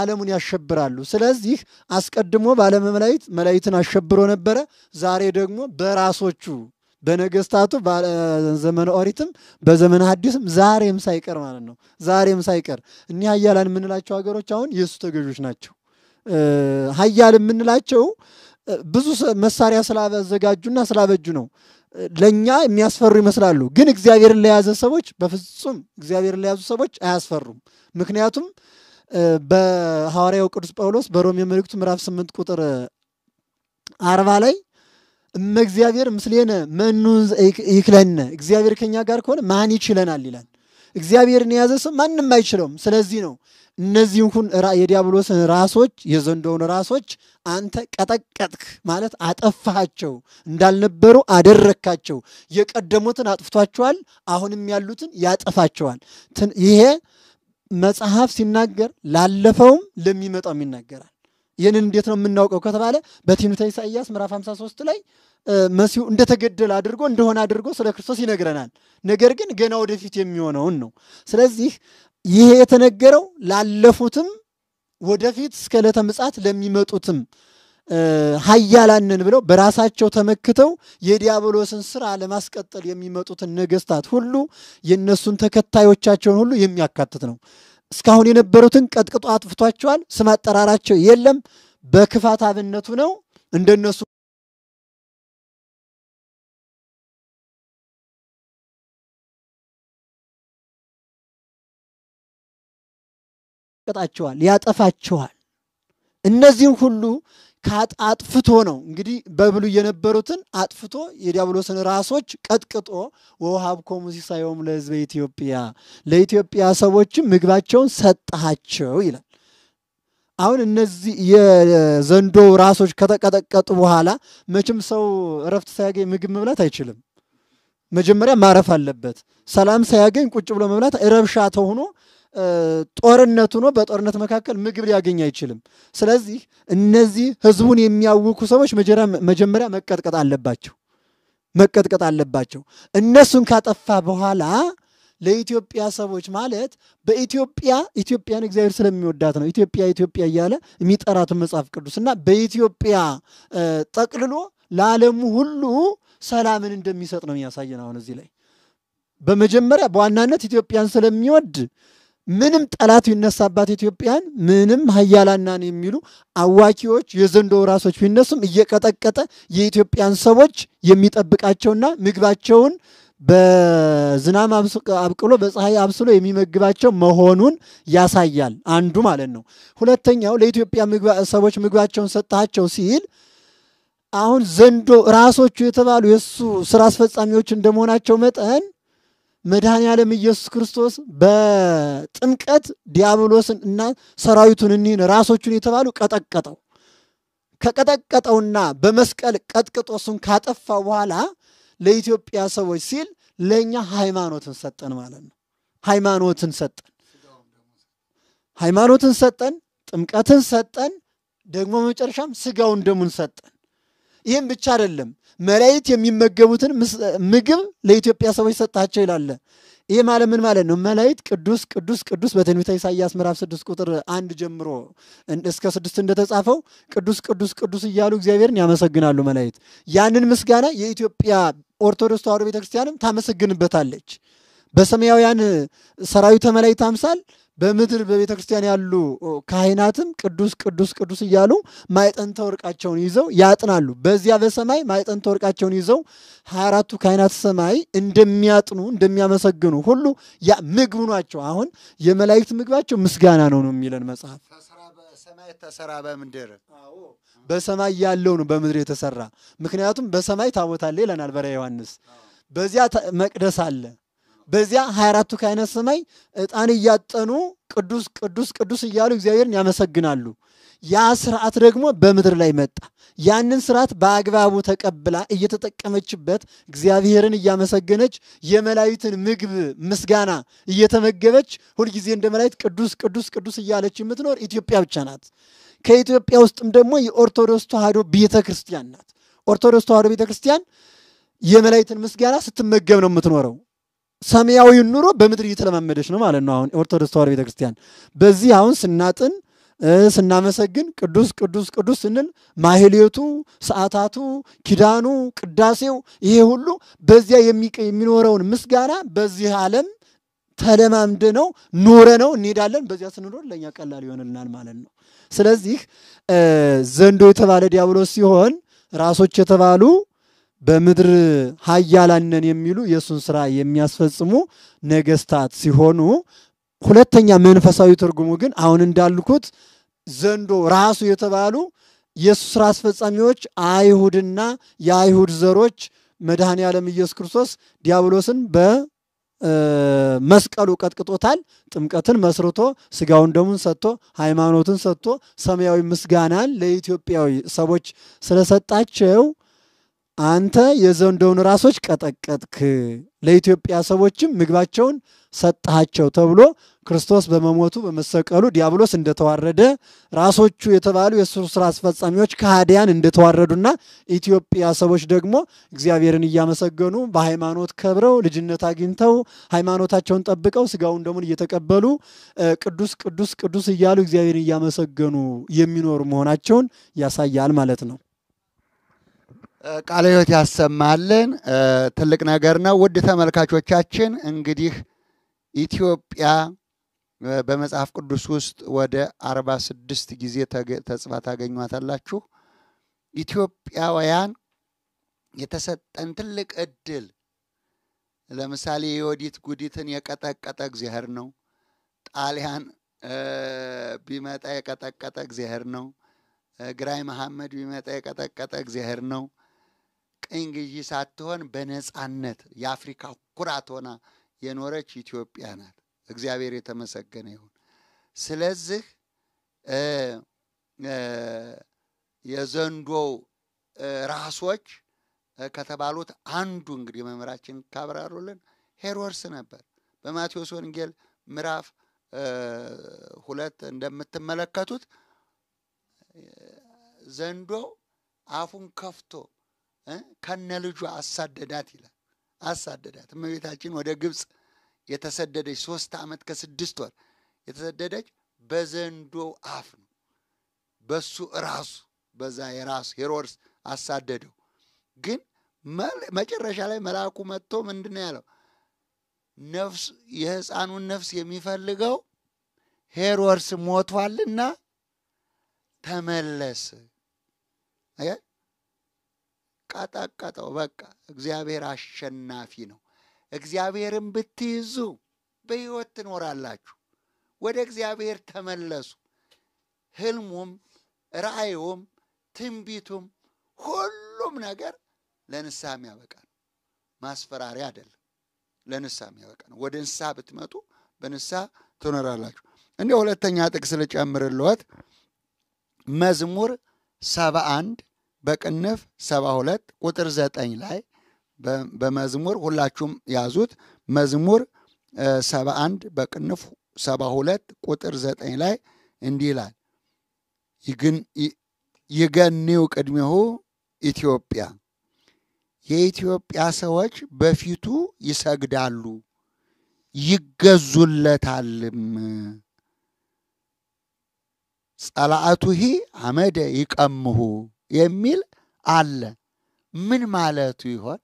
ዓለሙን ያሸብራሉ። ስለዚህ አስቀድሞ ባለመላይት መላይትን አሸብሮ ነበረ። ዛሬ ደግሞ በራሶቹ በነገስታቱ ዘመነ ኦሪትም በዘመነ ሐዲስም ዛሬም ሳይቀር ማለት ነው። ዛሬም ሳይቀር እኒህ ሀያላን የምንላቸው ሀገሮች አሁን የእሱ ተገዦች ናቸው። ሀያል የምንላቸው ብዙ መሳሪያ ስላዘጋጁና ስላበጁ ነው። ለእኛ የሚያስፈሩ ይመስላሉ፣ ግን እግዚአብሔርን ለያዘ ሰዎች በፍጹም እግዚአብሔርን ለያዙ ሰዎች አያስፈሩም። ምክንያቱም በሐዋርያው ቅዱስ ጳውሎስ በሮሜ መልእክቱ ምዕራፍ 8 ቁጥር አርባ ላይ እመ እግዚአብሔር ምስሌነ መኑን ይክለነ፣ እግዚአብሔር ከኛ ጋር ከሆነ ማን ይችለናል ይላል። እግዚአብሔርን የያዘ ሰው ማንም አይችለውም። ስለዚህ ነው እነዚህን ሁን የዲያብሎስን ራሶች የዘንዶውን ራሶች አንተ ቀጠቀጥክ ማለት አጠፋሃቸው፣ እንዳልነበሩ አደረግካቸው። የቀደሙትን አጥፍቷቸዋል፣ አሁንም ያሉትን ያጠፋቸዋል። ይሄ መጽሐፍ ሲናገር ላለፈውም ለሚመጣውም ይናገራል። ይህንን እንዴት ነው የምናውቀው ከተባለ በትንቢተ ኢሳይያስ ምዕራፍ 53 ላይ መሲሁ እንደተገደለ አድርጎ እንደሆነ አድርጎ ስለ ክርስቶስ ይነግረናል። ነገር ግን ገና ወደፊት የሚሆነውን ነው። ስለዚህ ይሄ የተነገረው ላለፉትም ወደፊት እስከ ዕለተ ምጽአት ለሚመጡትም ሀያላንን ብለው በራሳቸው ተመክተው የዲያብሎስን ስራ ለማስቀጠል የሚመጡትን ነገስታት ሁሉ የእነሱን ተከታዮቻቸውን ሁሉ የሚያካትት ነው። እስካሁን የነበሩትን ቀጥቅጦ አጥፍቷቸዋል። ስም አጠራራቸው የለም። በክፋት አብነቱ ነው እንደነሱ ቀጣቸዋል፣ ያጠፋቸዋል። እነዚህም ሁሉ አጥፍቶ ነው እንግዲህ በብሉ የነበሩትን አጥፍቶ የዲያብሎስን ራሶች ቀጥቅጦ ወውሃብኮሙ ሲሳዮም ለህዝበ ኢትዮጵያ ለኢትዮጵያ ሰዎችም ምግባቸውን ሰጠሃቸው ይላል። አሁን እነዚህ የዘንዶ ራሶች ከተቀጠቀጡ በኋላ መቼም ሰው እረፍት ሳያገኝ ምግብ መብላት አይችልም። መጀመሪያ ማረፍ አለበት። ሰላም ሳያገኝ ቁጭ ብሎ መብላት ረብሻ ተሆኖ ጦርነቱ ነው። በጦርነት መካከል ምግብ ሊያገኝ አይችልም። ስለዚህ እነዚህ ህዝቡን የሚያውኩ ሰዎች መጀመሪያ መቀጥቀጥ አለባቸው መቀጥቀጥ አለባቸው። እነሱን ካጠፋ በኋላ ለኢትዮጵያ ሰዎች ማለት በኢትዮጵያ ኢትዮጵያን እግዚአብሔር ስለሚወዳት ነው ኢትዮጵያ ኢትዮጵያ እያለ የሚጠራትን መጽሐፍ ቅዱስ እና በኢትዮጵያ ጠቅልሎ ለዓለሙ ሁሉ ሰላምን እንደሚሰጥ ነው የሚያሳየን። አሁን እዚህ ላይ በመጀመሪያ በዋናነት ኢትዮጵያን ስለሚወድ ምንም ጠላት ቢነሳባት ኢትዮጵያን ምንም ሀያላናን የሚሉ አዋኪዎች የዘንዶ ራሶች ቢነሱም እየቀጠቀጠ የኢትዮጵያን ሰዎች የሚጠብቃቸውና ምግባቸውን በዝናብ አብቅሎ በፀሐይ አብስሎ የሚመግባቸው መሆኑን ያሳያል። አንዱ ማለት ነው። ሁለተኛው ለኢትዮጵያ ሰዎች ምግባቸውን ሰጥታቸው ሲል አሁን ዘንዶ ራሶቹ የተባሉ የእሱ ስራ አስፈጻሚዎች እንደመሆናቸው መጠን መድኃኔ ዓለም ኢየሱስ ክርስቶስ በጥምቀት ዲያብሎስን እና ሰራዊቱን እኒህን ራሶቹን የተባሉ ቀጠቀጠው። ከቀጠቀጠውና በመስቀል ቀጥቅጦ እሱን ካጠፋ በኋላ ለኢትዮጵያ ሰዎች ሲል ለእኛ ሃይማኖትን ሰጠን ማለት ነው። ሃይማኖትን ሰጠን፣ ሃይማኖትን ሰጠን፣ ጥምቀትን ሰጠን፣ ደግሞ መጨረሻም ስጋውን ደሙን ሰጠን። ይህም ብቻ አይደለም። መላእክት የሚመገቡትን ምግብ ለኢትዮጵያ ሰዎች ሰጣቸው ይላል። ይህ ማለት ምን ማለት ነው? መላእክት ቅዱስ ቅዱስ ቅዱስ በትንቢተ ኢሳያስ ምዕራፍ ስድስት ቁጥር አንድ ጀምሮ እስከ ስድስት እንደተጻፈው ቅዱስ ቅዱስ ቅዱስ እያሉ እግዚአብሔርን ያመሰግናሉ መላእክት። ያንን ምስጋና የኢትዮጵያ ኦርቶዶክስ ተዋሕዶ ቤተክርስቲያንም ታመሰግንበታለች። በሰማያውያን ሰራዊተ መላእክት አምሳል በምድር በቤተ ክርስቲያን ያሉ ካህናትም ቅዱስ ቅዱስ ቅዱስ እያሉ ማዕጠንተ ወርቃቸውን ይዘው ያጥናሉ። በዚያ በሰማይ ማዕጠንተ ወርቃቸውን ይዘው ሀያ አራቱ ካህናት ሰማይ እንደሚያጥኑ እንደሚያመሰግኑ ሁሉ ያ ምግቡ ናቸው። አሁን የመላእክት ምግባቸው ምስጋና ነው ነው የሚለን መጽሐፍ። ተሰራ በምድር በሰማይ ያለው ነው በምድር የተሰራ ምክንያቱም በሰማይ ታቦት አለ ይለናል በራ ዮሐንስ። በዚያ መቅደስ አለ በዚያ 24ቱ ከአይነ ሰማይ እጣን እያጠኑ ቅዱስ ቅዱስ ቅዱስ እያሉ እግዚአብሔርን ያመሰግናሉ። ያ ስርዓት ደግሞ በምድር ላይ መጣ። ያንን ስርዓት በአግባቡ ተቀብላ እየተጠቀመችበት እግዚአብሔርን እያመሰገነች የመላዊትን ምግብ ምስጋና እየተመገበች ሁልጊዜ እንደ መላዊት ቅዱስ ቅዱስ ቅዱስ እያለች የምትኖር ኢትዮጵያ ብቻ ናት። ከኢትዮጵያ ውስጥም ደግሞ የኦርቶዶክስ ተዋሕዶ ቤተ ክርስቲያን ናት። ኦርቶዶክስ ተዋሕዶ ቤተ ክርስቲያን የመላእክትን ምስጋና ስትመገብ ነው የምትኖረው። ሰማያዊ ኑሮ በምድር እየተለማመደች ነው ማለት ነው። አሁን ኦርቶዶክስ ተዋህዶ ቤተክርስቲያን በዚህ አሁን ስናጥን ስናመሰግን ቅዱስ ቅዱስ ቅዱስ ስንል ማህሌቱ፣ ሰዓታቱ፣ ኪዳኑ፣ ቅዳሴው ይሄ ሁሉ በዚያ የሚኖረውን ምስጋና በዚህ ዓለም ተለማምደ ነው ኖረ ነው እንሄዳለን። በዚያ ስንኖር ለእኛ ቀላል ይሆንልናል ማለት ነው። ስለዚህ ዘንዶ የተባለ ዲያብሎስ ሲሆን ራሶች የተባሉ በምድር ሀያላነን የሚሉ የእሱን ስራ የሚያስፈጽሙ ነገስታት ሲሆኑ፣ ሁለተኛ መንፈሳዊ ትርጉሙ ግን አሁን እንዳልኩት ዘንዶ ራሱ የተባሉ የእሱ ስራ አስፈጻሚዎች አይሁድና የአይሁድ ዘሮች መድኃኔ ዓለም ኢየሱስ ክርስቶስ ዲያብሎስን በመስቀሉ ቀጥቅጦታል። ጥምቀትን መስርቶ ስጋውን ደሙን ሰጥቶ ሃይማኖትን ሰጥቶ ሰማያዊ ምስጋናን ለኢትዮጵያዊ ሰዎች ስለሰጣቸው አንተ የዘንዶውን ራሶች ቀጠቀጥክ፣ ለኢትዮጵያ ሰዎችም ምግባቸውን ሰጠሃቸው ተብሎ ክርስቶስ በመሞቱ በመሰቀሉ ዲያብሎስ እንደተዋረደ ራሶቹ የተባሉ የእሱ ስራ አስፈጻሚዎች ከሃዲያን እንደተዋረዱና ኢትዮጵያ ሰዎች ደግሞ እግዚአብሔርን እያመሰገኑ በሃይማኖት ከብረው ልጅነት አግኝተው ሃይማኖታቸውን ጠብቀው ስጋውን ደሙን እየተቀበሉ ቅዱስ ቅዱስ ቅዱስ እያሉ እግዚአብሔርን እያመሰገኑ የሚኖሩ መሆናቸውን ያሳያል ማለት ነው። ቃለ ሕይወት ያሰማልን። ትልቅ ነገር ነው። ውድ ተመልካቾቻችን እንግዲህ ኢትዮጵያ በመጽሐፍ ቅዱስ ውስጥ ወደ አርባ ስድስት ጊዜ ተጽፋ ታገኟታላችሁ። ኢትዮጵያውያን የተሰጠን ትልቅ እድል ለምሳሌ የወዲት ጉዲትን የቀጠቀጠ እግዚአብሔር ነው። ጣሊያን ቢመጣ የቀጠቀጠ እግዚአብሔር ነው። ግራኝ መሐመድ ቢመጣ የቀጠቀጠ እግዚአብሔር ነው። ቅኝ ግዢ ሳትሆን በነፃነት የአፍሪካ ኩራት ሆና የኖረች ኢትዮጵያ ናት። እግዚአብሔር የተመሰገነ ይሁን። ስለዚህ የዘንዶ ራሶች ከተባሉት አንዱ እንግዲህ መምህራችን ካብራሩልን ሄሮድስ ነበር። በማቴዎስ ወንጌል ምዕራፍ ሁለት እንደምትመለከቱት ዘንዶ አፉን ከፍቶ ከነ ልጇ አሳደዳት ይላል። አሳደዳት እመቤታችን ወደ ግብፅ የተሰደደች ሶስት ዓመት ከስድስት ወር የተሰደደች በዘንዶ አፍ ነው። በሱ ራሱ በዛ የራሱ ሄሮድስ አሳደደው። ግን መጨረሻ ላይ መልአኩ መጥቶ ምንድን ነው ያለው? ነፍስ የሕፃኑን ነፍስ የሚፈልገው ሄሮድስ ሞቷልና ተመለስ። ቀጠቀጠው። በቃ እግዚአብሔር አሸናፊ ነው። እግዚአብሔርን ብትይዙ በሕይወት ትኖራላችሁ። ወደ እግዚአብሔር ተመለሱ። ህልሙም፣ ራእዩም፣ ትንቢቱም ሁሉም ነገር ለንስሐ የሚያበቃ ነው። ማስፈራሪያ አይደለም። ለንስሐ የሚያበቃ ነው። ወደ ንስሐ ብትመጡ በንስሐ ትኖራላችሁ። እንዲህ ሁለተኛ ጥቅስ ልጨምርልዎት መዝሙር ሰባ አንድ በቅንፍ 72 ቁጥር 9 ላይ በመዝሙር ሁላችሁም ያዙት። መዝሙር 71 በቅንፍ 72 ቁጥር 9 ላይ እንዲህ ይላል ይገኒው ቅድሜሁ ኢትዮጵያ የኢትዮጵያ ሰዎች በፊቱ ይሰግዳሉ ይገዙለታልም። ሂ አመደ ይቀምሁ የሚል አለ። ምን ማለቱ ይሆን?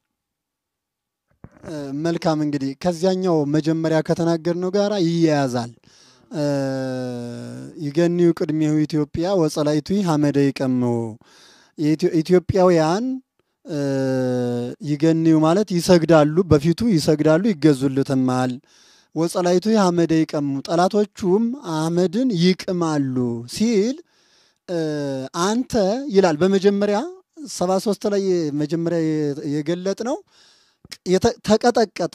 መልካም እንግዲህ ከዚያኛው መጀመሪያ ከተናገርነው ጋር ይያያዛል። ይገኒው ቅድሜው ኢትዮጵያ ወጸላይቱ ሀመደ ይቀመው ኢትዮጵያውያን ይገኒው ማለት ይሰግዳሉ፣ በፊቱ ይሰግዳሉ፣ ይገዙልትማል። ወጸላይቱ ሀመደ ይቀሙ ጠላቶቹም አመድን ይቅማሉ ሲል አንተ ይላል በመጀመሪያ ሰባ ሶስት ላይ መጀመሪያ የገለጥ ነው ተቀጠቀጠ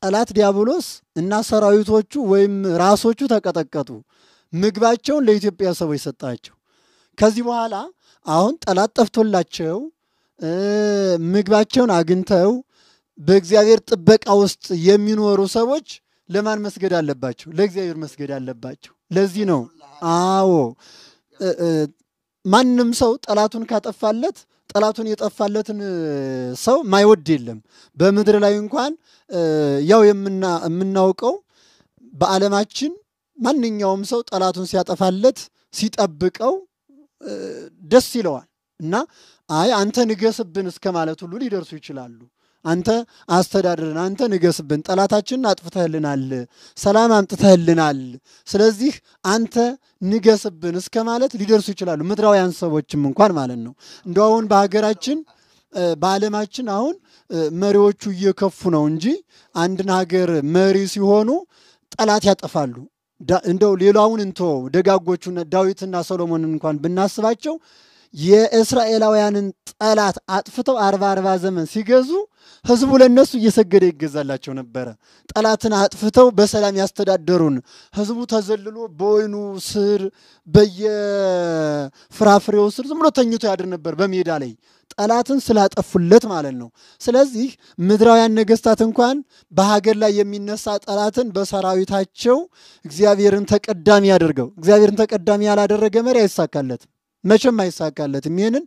ጠላት ዲያብሎስ እና ሰራዊቶቹ ወይም ራሶቹ ተቀጠቀጡ ምግባቸውን ለኢትዮጵያ ሰዎች ሰጣቸው ከዚህ በኋላ አሁን ጠላት ጠፍቶላቸው ምግባቸውን አግኝተው በእግዚአብሔር ጥበቃ ውስጥ የሚኖሩ ሰዎች ለማን መስገድ አለባቸው ለእግዚአብሔር መስገድ አለባቸው ለዚህ ነው አዎ ማንም ሰው ጠላቱን ካጠፋለት ጠላቱን የጠፋለትን ሰው ማይወድ የለም። በምድር ላይ እንኳን ያው የምናውቀው በዓለማችን ማንኛውም ሰው ጠላቱን ሲያጠፋለት ሲጠብቀው ደስ ይለዋል እና አይ አንተ ንገስብን እስከ ማለት ሁሉ ሊደርሱ ይችላሉ። አንተ አስተዳድረን፣ አንተ ንገስብን፣ ጠላታችንን አጥፍተህልናል፣ ሰላም አምጥተህልናል፣ ስለዚህ አንተ ንገስብን እስከ ማለት ሊደርሱ ይችላሉ። ምድራውያን ሰዎችም እንኳን ማለት ነው። እንደ አሁን በሀገራችን በዓለማችን አሁን መሪዎቹ እየከፉ ነው እንጂ አንድን ሀገር መሪ ሲሆኑ ጠላት ያጠፋሉ። እንደው ሌላውን እንቶ ደጋጎቹ ዳዊትና ሰሎሞንን እንኳን ብናስባቸው የእስራኤላውያንን ጠላት አጥፍተው አርባ አርባ ዘመን ሲገዙ ህዝቡ ለእነሱ እየሰገደ ይገዛላቸው ነበረ። ጠላትን አጥፍተው በሰላም ያስተዳደሩን። ህዝቡ ተዘልሎ በወይኑ ስር በየፍራፍሬው ስር ዝም ብሎ ተኝቶ ያድር ነበር በሜዳ ላይ ጠላትን ስላጠፉለት ማለት ነው። ስለዚህ ምድራውያን ነገስታት እንኳን በሀገር ላይ የሚነሳ ጠላትን በሰራዊታቸው እግዚአብሔርን ተቀዳሚ አድርገው እግዚአብሔርን ተቀዳሚ ያላደረገ መሪ አይሳካለትም። መቼም አይሳካለትም። ይህንን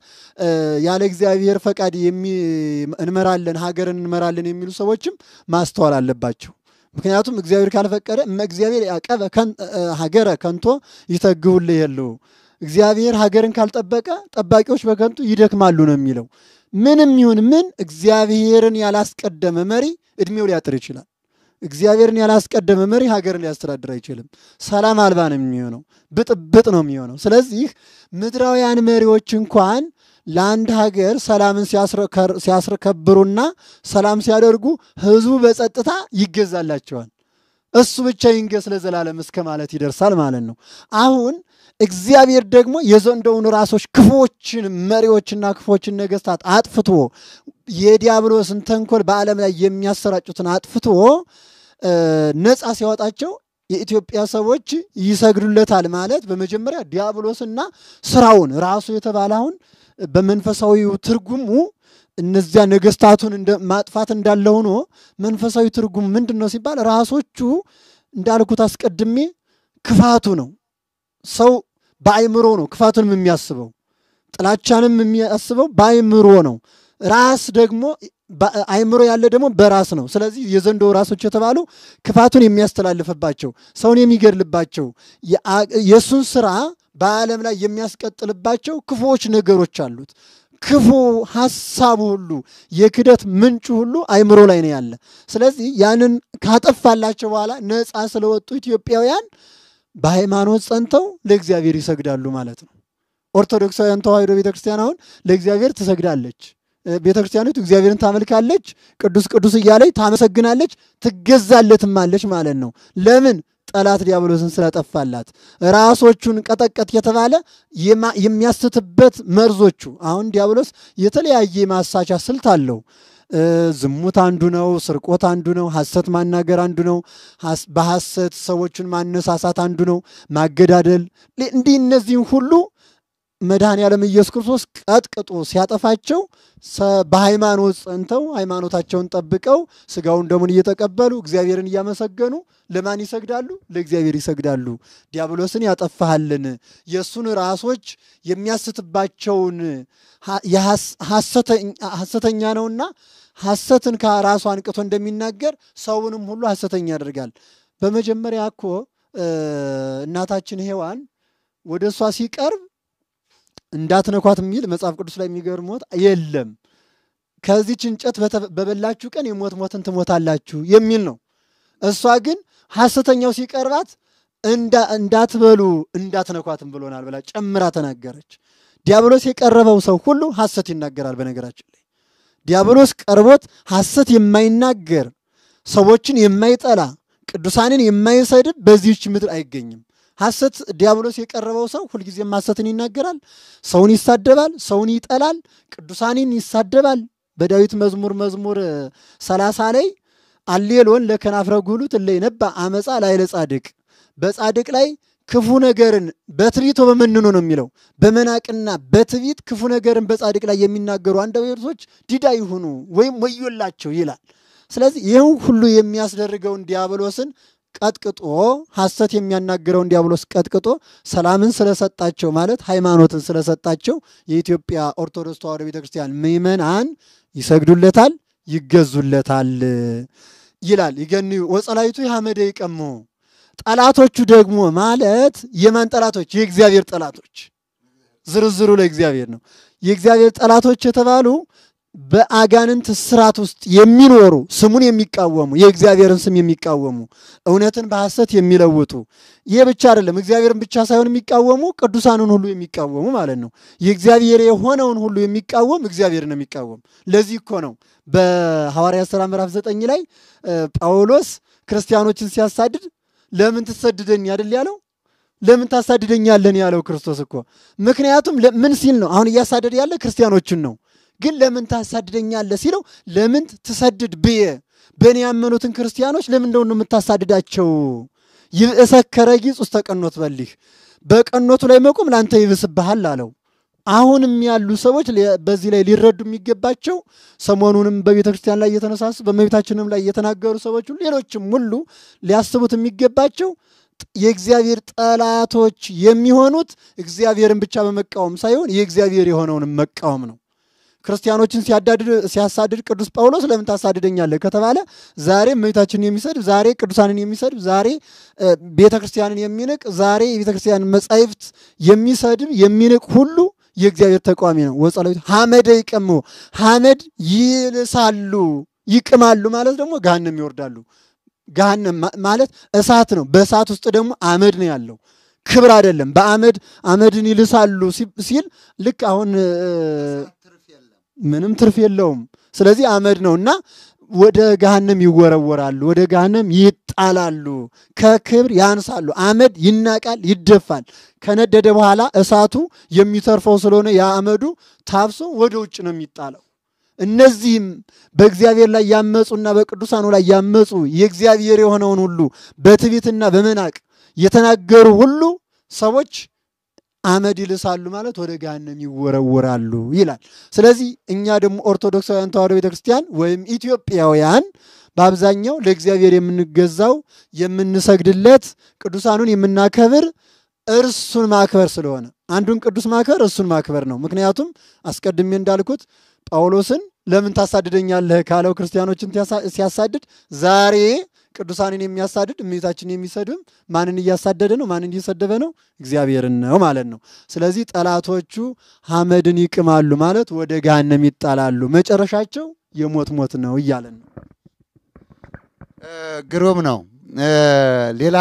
ያለ እግዚአብሔር ፈቃድ እንመራለን፣ ሀገርን እንመራለን የሚሉ ሰዎችም ማስተዋል አለባቸው። ምክንያቱም እግዚአብሔር ካልፈቀደ እግዚአብሔር ያቀበ ሀገረ ከንቶ ይተግቡል የለው እግዚአብሔር ሀገርን ካልጠበቀ ጠባቂዎች በከንቱ ይደክማሉ ነው የሚለው። ምንም ይሁን ምን እግዚአብሔርን ያላስቀደመ መሪ እድሜው ሊያጥር ይችላል። እግዚአብሔርን ያላስቀደመ መሪ ሀገርን ሊያስተዳድር አይችልም። ሰላም አልባ ነው የሚሆነው፣ ብጥብጥ ነው የሚሆነው። ስለዚህ ምድራውያን መሪዎች እንኳን ለአንድ ሀገር ሰላምን ሲያስከብሩና ሰላም ሲያደርጉ ህዝቡ በጸጥታ ይገዛላቸዋል። እሱ ብቻ ይንገስ ለዘላለም እስከ ማለት ይደርሳል ማለት ነው። አሁን እግዚአብሔር ደግሞ የዘንዶውን ራሶች ክፎችን መሪዎችና ክፎችን ነገስታት አጥፍቶ የዲያብሎስን ተንኮል በዓለም ላይ የሚያሰራጩትን አጥፍቶ ነፃ ሲያወጣቸው የኢትዮጵያ ሰዎች ይሰግዱለታል ማለት በመጀመሪያ ዲያብሎስና ስራውን ራሱ የተባለ አሁን በመንፈሳዊው ትርጉሙ እነዚያ ነገስታቱን ማጥፋት እንዳለ ሆኖ መንፈሳዊ ትርጉም ምንድን ነው ሲባል ራሶቹ እንዳልኩት አስቀድሜ ክፋቱ ነው። ሰው በአይምሮ ነው ክፋቱንም የሚያስበው ጥላቻንም የሚያስበው በአይምሮ ነው። ራስ ደግሞ አይምሮ ያለ ደግሞ በራስ ነው። ስለዚህ የዘንዶ ራሶች የተባሉ ክፋቱን የሚያስተላልፍባቸው፣ ሰውን የሚገድልባቸው፣ የእሱን ስራ በዓለም ላይ የሚያስቀጥልባቸው ክፉዎች ነገሮች አሉት። ክፉ ሀሳቡ ሁሉ የክደት ምንጩ ሁሉ አይምሮ ላይ ነው ያለ። ስለዚህ ያንን ካጠፋላቸው በኋላ ነፃ ስለወጡ ኢትዮጵያውያን በሃይማኖት ጸንተው ለእግዚአብሔር ይሰግዳሉ ማለት ነው። ኦርቶዶክሳውያን ተዋሕዶ ቤተክርስቲያን አሁን ለእግዚአብሔር ትሰግዳለች። ቤተ ክርስቲያኒቱ እግዚአብሔርን ታመልካለች፣ ቅዱስ ቅዱስ እያለች ታመሰግናለች፣ ትገዛለትማለች ማለት ነው። ለምን? ጠላት ዲያብሎስን ስለጠፋላት ራሶቹን ቀጠቀጥ የተባለ የሚያስትበት መርዞቹ። አሁን ዲያብሎስ የተለያየ ማሳቻ ስልት አለው። ዝሙት አንዱ ነው። ስርቆት አንዱ ነው። ሐሰት ማናገር አንዱ ነው። በሐሰት ሰዎችን ማነሳሳት አንዱ ነው። ማገዳደል እንዲህ እነዚህን ሁሉ መድኃኔ ዓለም ኢየሱስ ክርስቶስ ቀጥቅጦ ሲያጠፋቸው በሃይማኖት ጸንተው ሃይማኖታቸውን ጠብቀው ስጋውን ደሙን እየተቀበሉ እግዚአብሔርን እያመሰገኑ ለማን ይሰግዳሉ? ለእግዚአብሔር ይሰግዳሉ። ዲያብሎስን ያጠፋሃልን የእሱን ራሶች የሚያስትባቸውን ሐሰተኛ ነውና ሐሰትን ከራሱ አንቅቶ እንደሚናገር ሰውንም ሁሉ ሐሰተኛ ያደርጋል። በመጀመሪያ እኮ እናታችን ሔዋን ወደ እሷ ሲቀርብ እንዳትነኳት የሚል መጽሐፍ ቅዱስ ላይ ሞት የለም። ከዚች እንጨት በበላችሁ ቀን የሞት ሞትን ትሞታላችሁ የሚል ነው። እሷ ግን ሐሰተኛው ሲቀርባት እንዳትበሉ እንዳትነኳትም ብሎናል ብላ ጨምራ ተናገረች። ዲያብሎስ የቀረበው ሰው ሁሉ ሐሰት ይናገራል። በነገራችን ላይ ዲያብሎስ ቀርቦት ሐሰት የማይናገር ሰዎችን የማይጠላ ቅዱሳንን የማይሰድብ በዚህች ምድር አይገኝም። ሐሰት ዲያብሎስ የቀረበው ሰው ሁልጊዜም ሐሰትን ይናገራል፣ ሰውን ይሳደባል፣ ሰውን ይጠላል፣ ቅዱሳንን ይሳደባል። በዳዊት መዝሙር መዝሙር ሰላሳ ላይ አሌሎን ለከናፍረ ጉሉ ነባ አመፃ ላይለ ጻድቅ በጻድቅ ላይ ክፉ ነገርን በትቢት በመንኖ ነው የሚለው። በመናቅና በትቢት ክፉ ነገርን በጻድቅ ላይ የሚናገሩ አንደበቶች ዲዳ ይሁኑ ወይም ወዮላቸው ይላል። ስለዚህ ይህን ሁሉ የሚያስደርገውን ዲያብሎስን ቀጥቅጦ ሐሰት የሚያናግረውን ዲያብሎስ ቀጥቅጦ ሰላምን ስለሰጣቸው ማለት ሃይማኖትን ስለሰጣቸው የኢትዮጵያ ኦርቶዶክስ ተዋሕዶ ቤተክርስቲያን ምዕመናን ይሰግዱለታል፣ ይገዙለታል ይላል። ይገን ወጸላይቱ የሐመደ ይቀሙ ጠላቶቹ ደግሞ ማለት የማን ጠላቶች? የእግዚአብሔር ጠላቶች። ዝርዝሩ ለእግዚአብሔር ነው። የእግዚአብሔር ጠላቶች የተባሉ በአጋንንት ስራት ውስጥ የሚኖሩ ስሙን የሚቃወሙ የእግዚአብሔርን ስም የሚቃወሙ እውነትን በሐሰት የሚለውጡ ይሄ ብቻ አይደለም፣ እግዚአብሔርን ብቻ ሳይሆን የሚቃወሙ ቅዱሳንን ሁሉ የሚቃወሙ ማለት ነው። የእግዚአብሔር የሆነውን ሁሉ የሚቃወም እግዚአብሔርን የሚቃወም ለዚህ እኮ ነው በሐዋርያ ሥራ ምዕራፍ ዘጠኝ ላይ ጳውሎስ ክርስቲያኖችን ሲያሳድድ ለምን ትሰድደኝ አይደል ያለው ለምን ታሳድደኛለን ያለው ክርስቶስ እኮ ምክንያቱም ምን ሲል ነው አሁን እያሳደድ ያለ ክርስቲያኖችን ነው ግን ለምን ታሳድደኛለህ ሲለው ለምን ትሰድድ ብዬ በእኔ ያመኑትን ክርስቲያኖች ለምን እንደሆነ የምታሳድዳቸው? ይእሰከረ ጊጽ ውስጥ ተቀኖት በሊህ በቀኖቱ ላይ መቆም ለአንተ ይብስብሃል አለው። አሁንም ያሉ ሰዎች በዚህ ላይ ሊረዱ የሚገባቸው ሰሞኑንም በቤተ ክርስቲያን ላይ እየተነሳሱ በእመቤታችንም ላይ እየተናገሩ ሰዎች ሌሎችም ሁሉ ሊያስቡት የሚገባቸው የእግዚአብሔር ጠላቶች የሚሆኑት እግዚአብሔርን ብቻ በመቃወም ሳይሆን የእግዚአብሔር የሆነውን መቃወም ነው። ክርስቲያኖችን ሲያሳድድ ቅዱስ ጳውሎስ ለምን ታሳድደኛለህ ከተባለ ዛሬ እመቤታችንን የሚሰድብ ዛሬ ቅዱሳንን የሚሰድብ ዛሬ ቤተ ክርስቲያንን የሚንቅ ዛሬ የቤተ ክርስቲያን መጻሕፍት የሚሰድብ የሚንቅ ሁሉ የእግዚአብሔር ተቃዋሚ ነው። ወጸላዊት ሐመደ ይቀሙ ሐመድ ይልሳሉ ይቅማሉ ማለት ደግሞ ገሃነም ይወርዳሉ። ገሃነም ማለት እሳት ነው። በእሳት ውስጥ ደግሞ አመድ ነው ያለው ክብር አይደለም። በአመድ አመድን ይልሳሉ ሲል ልክ አሁን ምንም ትርፍ የለውም። ስለዚህ አመድ ነውና ወደ ገሃነም ይወረወራሉ፣ ወደ ገሃነም ይጣላሉ፣ ከክብር ያንሳሉ። አመድ ይናቃል፣ ይደፋል። ከነደደ በኋላ እሳቱ የሚተርፈው ስለሆነ የአመዱ ታብሶ ወደ ውጭ ነው የሚጣለው። እነዚህም በእግዚአብሔር ላይ ያመፁና በቅዱሳኑ ላይ ያመፁ የእግዚአብሔር የሆነውን ሁሉ በትዕቢትና በመናቅ የተናገሩ ሁሉ ሰዎች አመድ ይልሳሉ ማለት ወደ ገሃነም ይወረወራሉ ይላል። ስለዚህ እኛ ደግሞ ኦርቶዶክሳውያን ተዋሕዶ ቤተክርስቲያን ወይም ኢትዮጵያውያን በአብዛኛው ለእግዚአብሔር የምንገዛው የምንሰግድለት፣ ቅዱሳኑን የምናከብር እርሱን ማክበር ስለሆነ አንዱን ቅዱስ ማክበር እርሱን ማክበር ነው። ምክንያቱም አስቀድሜ እንዳልኩት ጳውሎስን ለምን ታሳድደኛለህ ካለው ክርስቲያኖችን ሲያሳድድ ዛሬ ቅዱሳንን የሚያሳድድ እመቤታችንን የሚሰድብም ማንን እያሳደደ ነው? ማንን እየሰደበ ነው? እግዚአብሔርን ነው ማለት ነው። ስለዚህ ጠላቶቹ ሐመድን ይቅማሉ ማለት ወደ ገሃነም ይጣላሉ፣ መጨረሻቸው የሞት ሞት ነው እያለን ነው። ግሩም ነው። ሌላ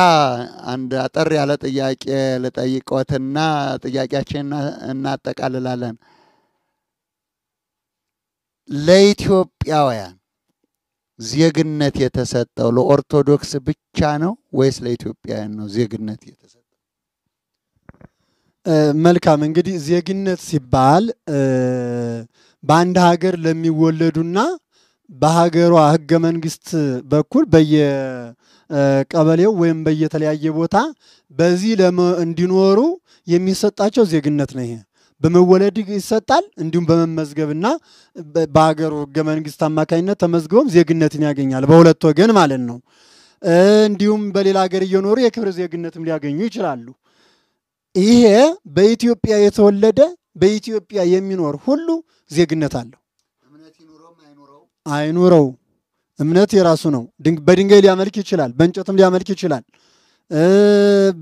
አንድ አጠር ያለ ጥያቄ ልጠይቆትና ጥያቄያችን እናጠቃልላለን። ለኢትዮጵያውያን ዜግነት የተሰጠው ለኦርቶዶክስ ብቻ ነው ወይስ ለኢትዮጵያውያን ነው ዜግነት የተሰጠው? መልካም እንግዲህ ዜግነት ሲባል በአንድ ሀገር ለሚወለዱና በሀገሯ ህገ መንግስት በኩል በየቀበሌው ወይም በየተለያየ ቦታ በዚህ እንዲኖሩ የሚሰጣቸው ዜግነት ነው ይሄ በመወለድ ይሰጣል። እንዲሁም በመመዝገብና በሀገሩ ህገ መንግስት አማካኝነት ተመዝግቦም ዜግነትን ያገኛል። በሁለት ወገን ማለት ነው። እንዲሁም በሌላ ሀገር እየኖሩ የክብር ዜግነትም ሊያገኙ ይችላሉ። ይሄ በኢትዮጵያ የተወለደ በኢትዮጵያ የሚኖር ሁሉ ዜግነት አለው። አይኑረው እምነት የራሱ ነው። በድንጋይ ሊያመልክ ይችላል፣ በእንጨትም ሊያመልክ ይችላል።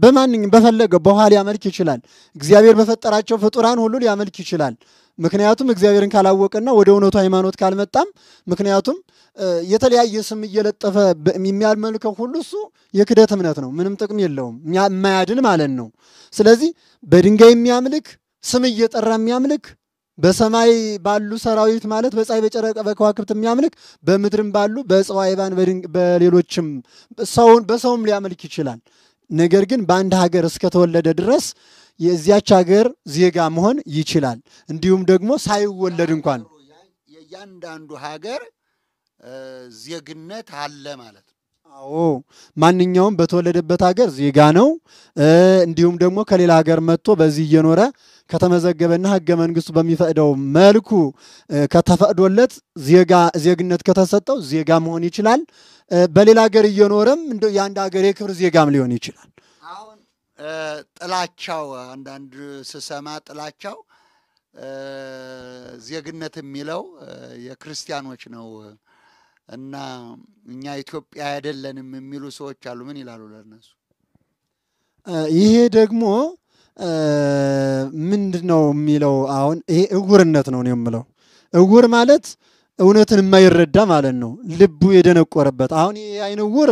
በማንኛውም በፈለገ በውሃ ሊያመልክ ይችላል። እግዚአብሔር በፈጠራቸው ፍጡራን ሁሉ ሊያመልክ ይችላል። ምክንያቱም እግዚአብሔርን ካላወቀና ወደ እውነቱ ሃይማኖት ካልመጣም ምክንያቱም የተለያየ ስም እየለጠፈ የሚያመልከው ሁሉ እሱ የክደት እምነት ነው። ምንም ጥቅም የለውም፣ የማያድን ማለት ነው። ስለዚህ በድንጋይ የሚያምልክ ስም እየጠራ የሚያምልክ በሰማይ ባሉ ሰራዊት ማለት በፀሐይ በጨረቀ በከዋክብት የሚያምልክ በምድርም ባሉ በዕፅዋ አይባን በሌሎችም ሰውን በሰውም ሊያመልክ ይችላል። ነገር ግን በአንድ ሀገር እስከተወለደ ድረስ የዚያች ሀገር ዜጋ መሆን ይችላል። እንዲሁም ደግሞ ሳይወለድ እንኳን የእያንዳንዱ ሀገር ዜግነት አለ ማለት አዎ ማንኛውም በተወለደበት ሀገር ዜጋ ነው። እንዲሁም ደግሞ ከሌላ ሀገር መጥቶ በዚህ እየኖረ ከተመዘገበና ህገ መንግስቱ በሚፈቅደው መልኩ ከተፈቅዶለት ዜግነት ከተሰጠው ዜጋ መሆን ይችላል። በሌላ ሀገር እየኖረም እንደው የአንድ ሀገር የክብር ዜጋም ሊሆን ይችላል። አሁን ጥላቻው አንዳንድ ስሰማ ጥላቻው ዜግነት የሚለው የክርስቲያኖች ነው እና እኛ ኢትዮጵያ አይደለንም የሚሉ ሰዎች አሉ። ምን ይላሉ ለእነሱ? ይሄ ደግሞ ምንድን ነው የሚለው? አሁን ይሄ እውርነት ነው የምለው። እውር ማለት እውነትን የማይረዳ ማለት ነው። ልቡ የደነቆረበት አሁን የአይን ውር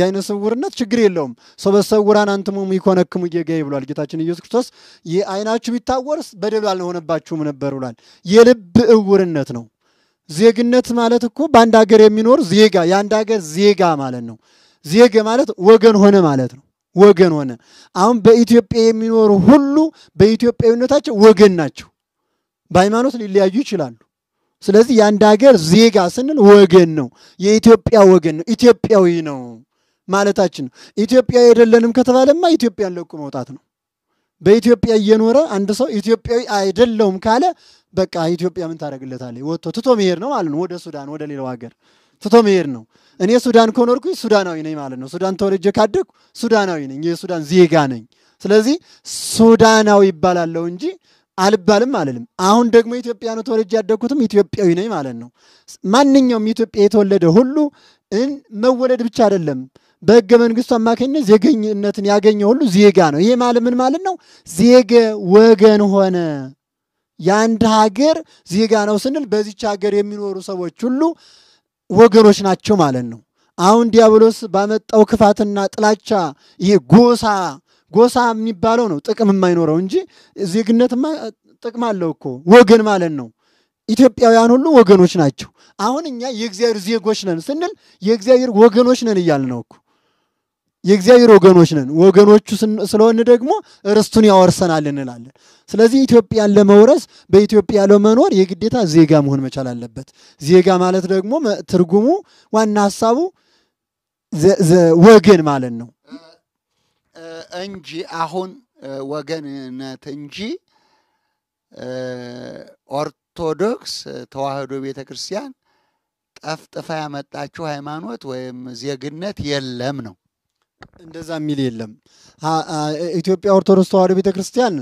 የአይነ ስውርነት ችግር የለውም። ሰበሰ ዕውራን አንትሙ ይኮነክሙ እጌጋየ ብሏል ጌታችን ኢየሱስ ክርስቶስ። የአይናችሁ ቢታወርስ በደል አልሆነባችሁም ነበር ብሏል። የልብ እውርነት ነው ዜግነት ማለት እኮ በአንድ ሀገር የሚኖር ዜጋ የአንድ ሀገር ዜጋ ማለት ነው። ዜግ ማለት ወገን ሆነ ማለት ነው። ወገን ሆነ። አሁን በኢትዮጵያ የሚኖሩ ሁሉ በኢትዮጵያዊነታቸው ወገን ናቸው። በሃይማኖት ሊለያዩ ይችላሉ። ስለዚህ የአንድ ሀገር ዜጋ ስንል ወገን ነው፣ የኢትዮጵያ ወገን ነው፣ ኢትዮጵያዊ ነው ማለታችን ነው። ኢትዮጵያ አይደለንም ከተባለማ ኢትዮጵያን ለቁ መውጣት ነው። በኢትዮጵያ እየኖረ አንድ ሰው ኢትዮጵያዊ አይደለውም ካለ በቃ ኢትዮጵያ ምን ታደርግለታለች? ወጥቶ ትቶ መሄድ ነው ማለት ነው። ወደ ሱዳን፣ ወደ ሌላው ሀገር ትቶ መሄድ ነው። እኔ ሱዳን ከኖርኩኝ ሱዳናዊ ነኝ ማለት ነው። ሱዳን ተወልጄ ካደግኩ ሱዳናዊ ነኝ፣ የሱዳን ዜጋ ነኝ። ስለዚህ ሱዳናዊ ይባላለሁ እንጂ አልባልም አልልም። አሁን ደግሞ ኢትዮጵያ ነው ተወልጄ ያደግኩትም ኢትዮጵያዊ ነኝ ማለት ነው። ማንኛውም ኢትዮጵያ የተወለደ ሁሉ መወለድ ብቻ አይደለም በሕገ መንግስቱ አማካኝነት ዜገኝነትን ያገኘ ሁሉ ዜጋ ነው። ይሄ ማለት ምን ማለት ነው? ዜገ ወገን ሆነ የአንድ ሀገር ዜጋ ነው ስንል በዚች ሀገር የሚኖሩ ሰዎች ሁሉ ወገኖች ናቸው ማለት ነው። አሁን ዲያብሎስ ባመጣው ክፋትና ጥላቻ ይሄ ጎሳ ጎሳ የሚባለው ነው ጥቅም የማይኖረው እንጂ ዜግነትማ ጥቅም አለው እኮ ወገን ማለት ነው። ኢትዮጵያውያን ሁሉ ወገኖች ናቸው። አሁን እኛ የእግዚአብሔር ዜጎች ነን ስንል የእግዚአብሔር ወገኖች ነን እያልን ነው እኮ የእግዚአብሔር ወገኖች ነን። ወገኖቹ ስለሆን ደግሞ ርስቱን ያወርሰናል እንላለን። ስለዚህ ኢትዮጵያን ለመውረስ በኢትዮጵያ ለመኖር የግዴታ ዜጋ መሆን መቻል አለበት። ዜጋ ማለት ደግሞ ትርጉሙ ዋና ሀሳቡ ወገን ማለት ነው እንጂ አሁን ወገንነት እንጂ ኦርቶዶክስ ተዋህዶ ቤተ ክርስቲያን ጠፍጥፋ ያመጣችው ሃይማኖት ወይም ዜግነት የለም ነው። እንደዛ የሚል የለም። ኢትዮጵያ ኦርቶዶክስ ተዋሕዶ ቤተ ክርስቲያን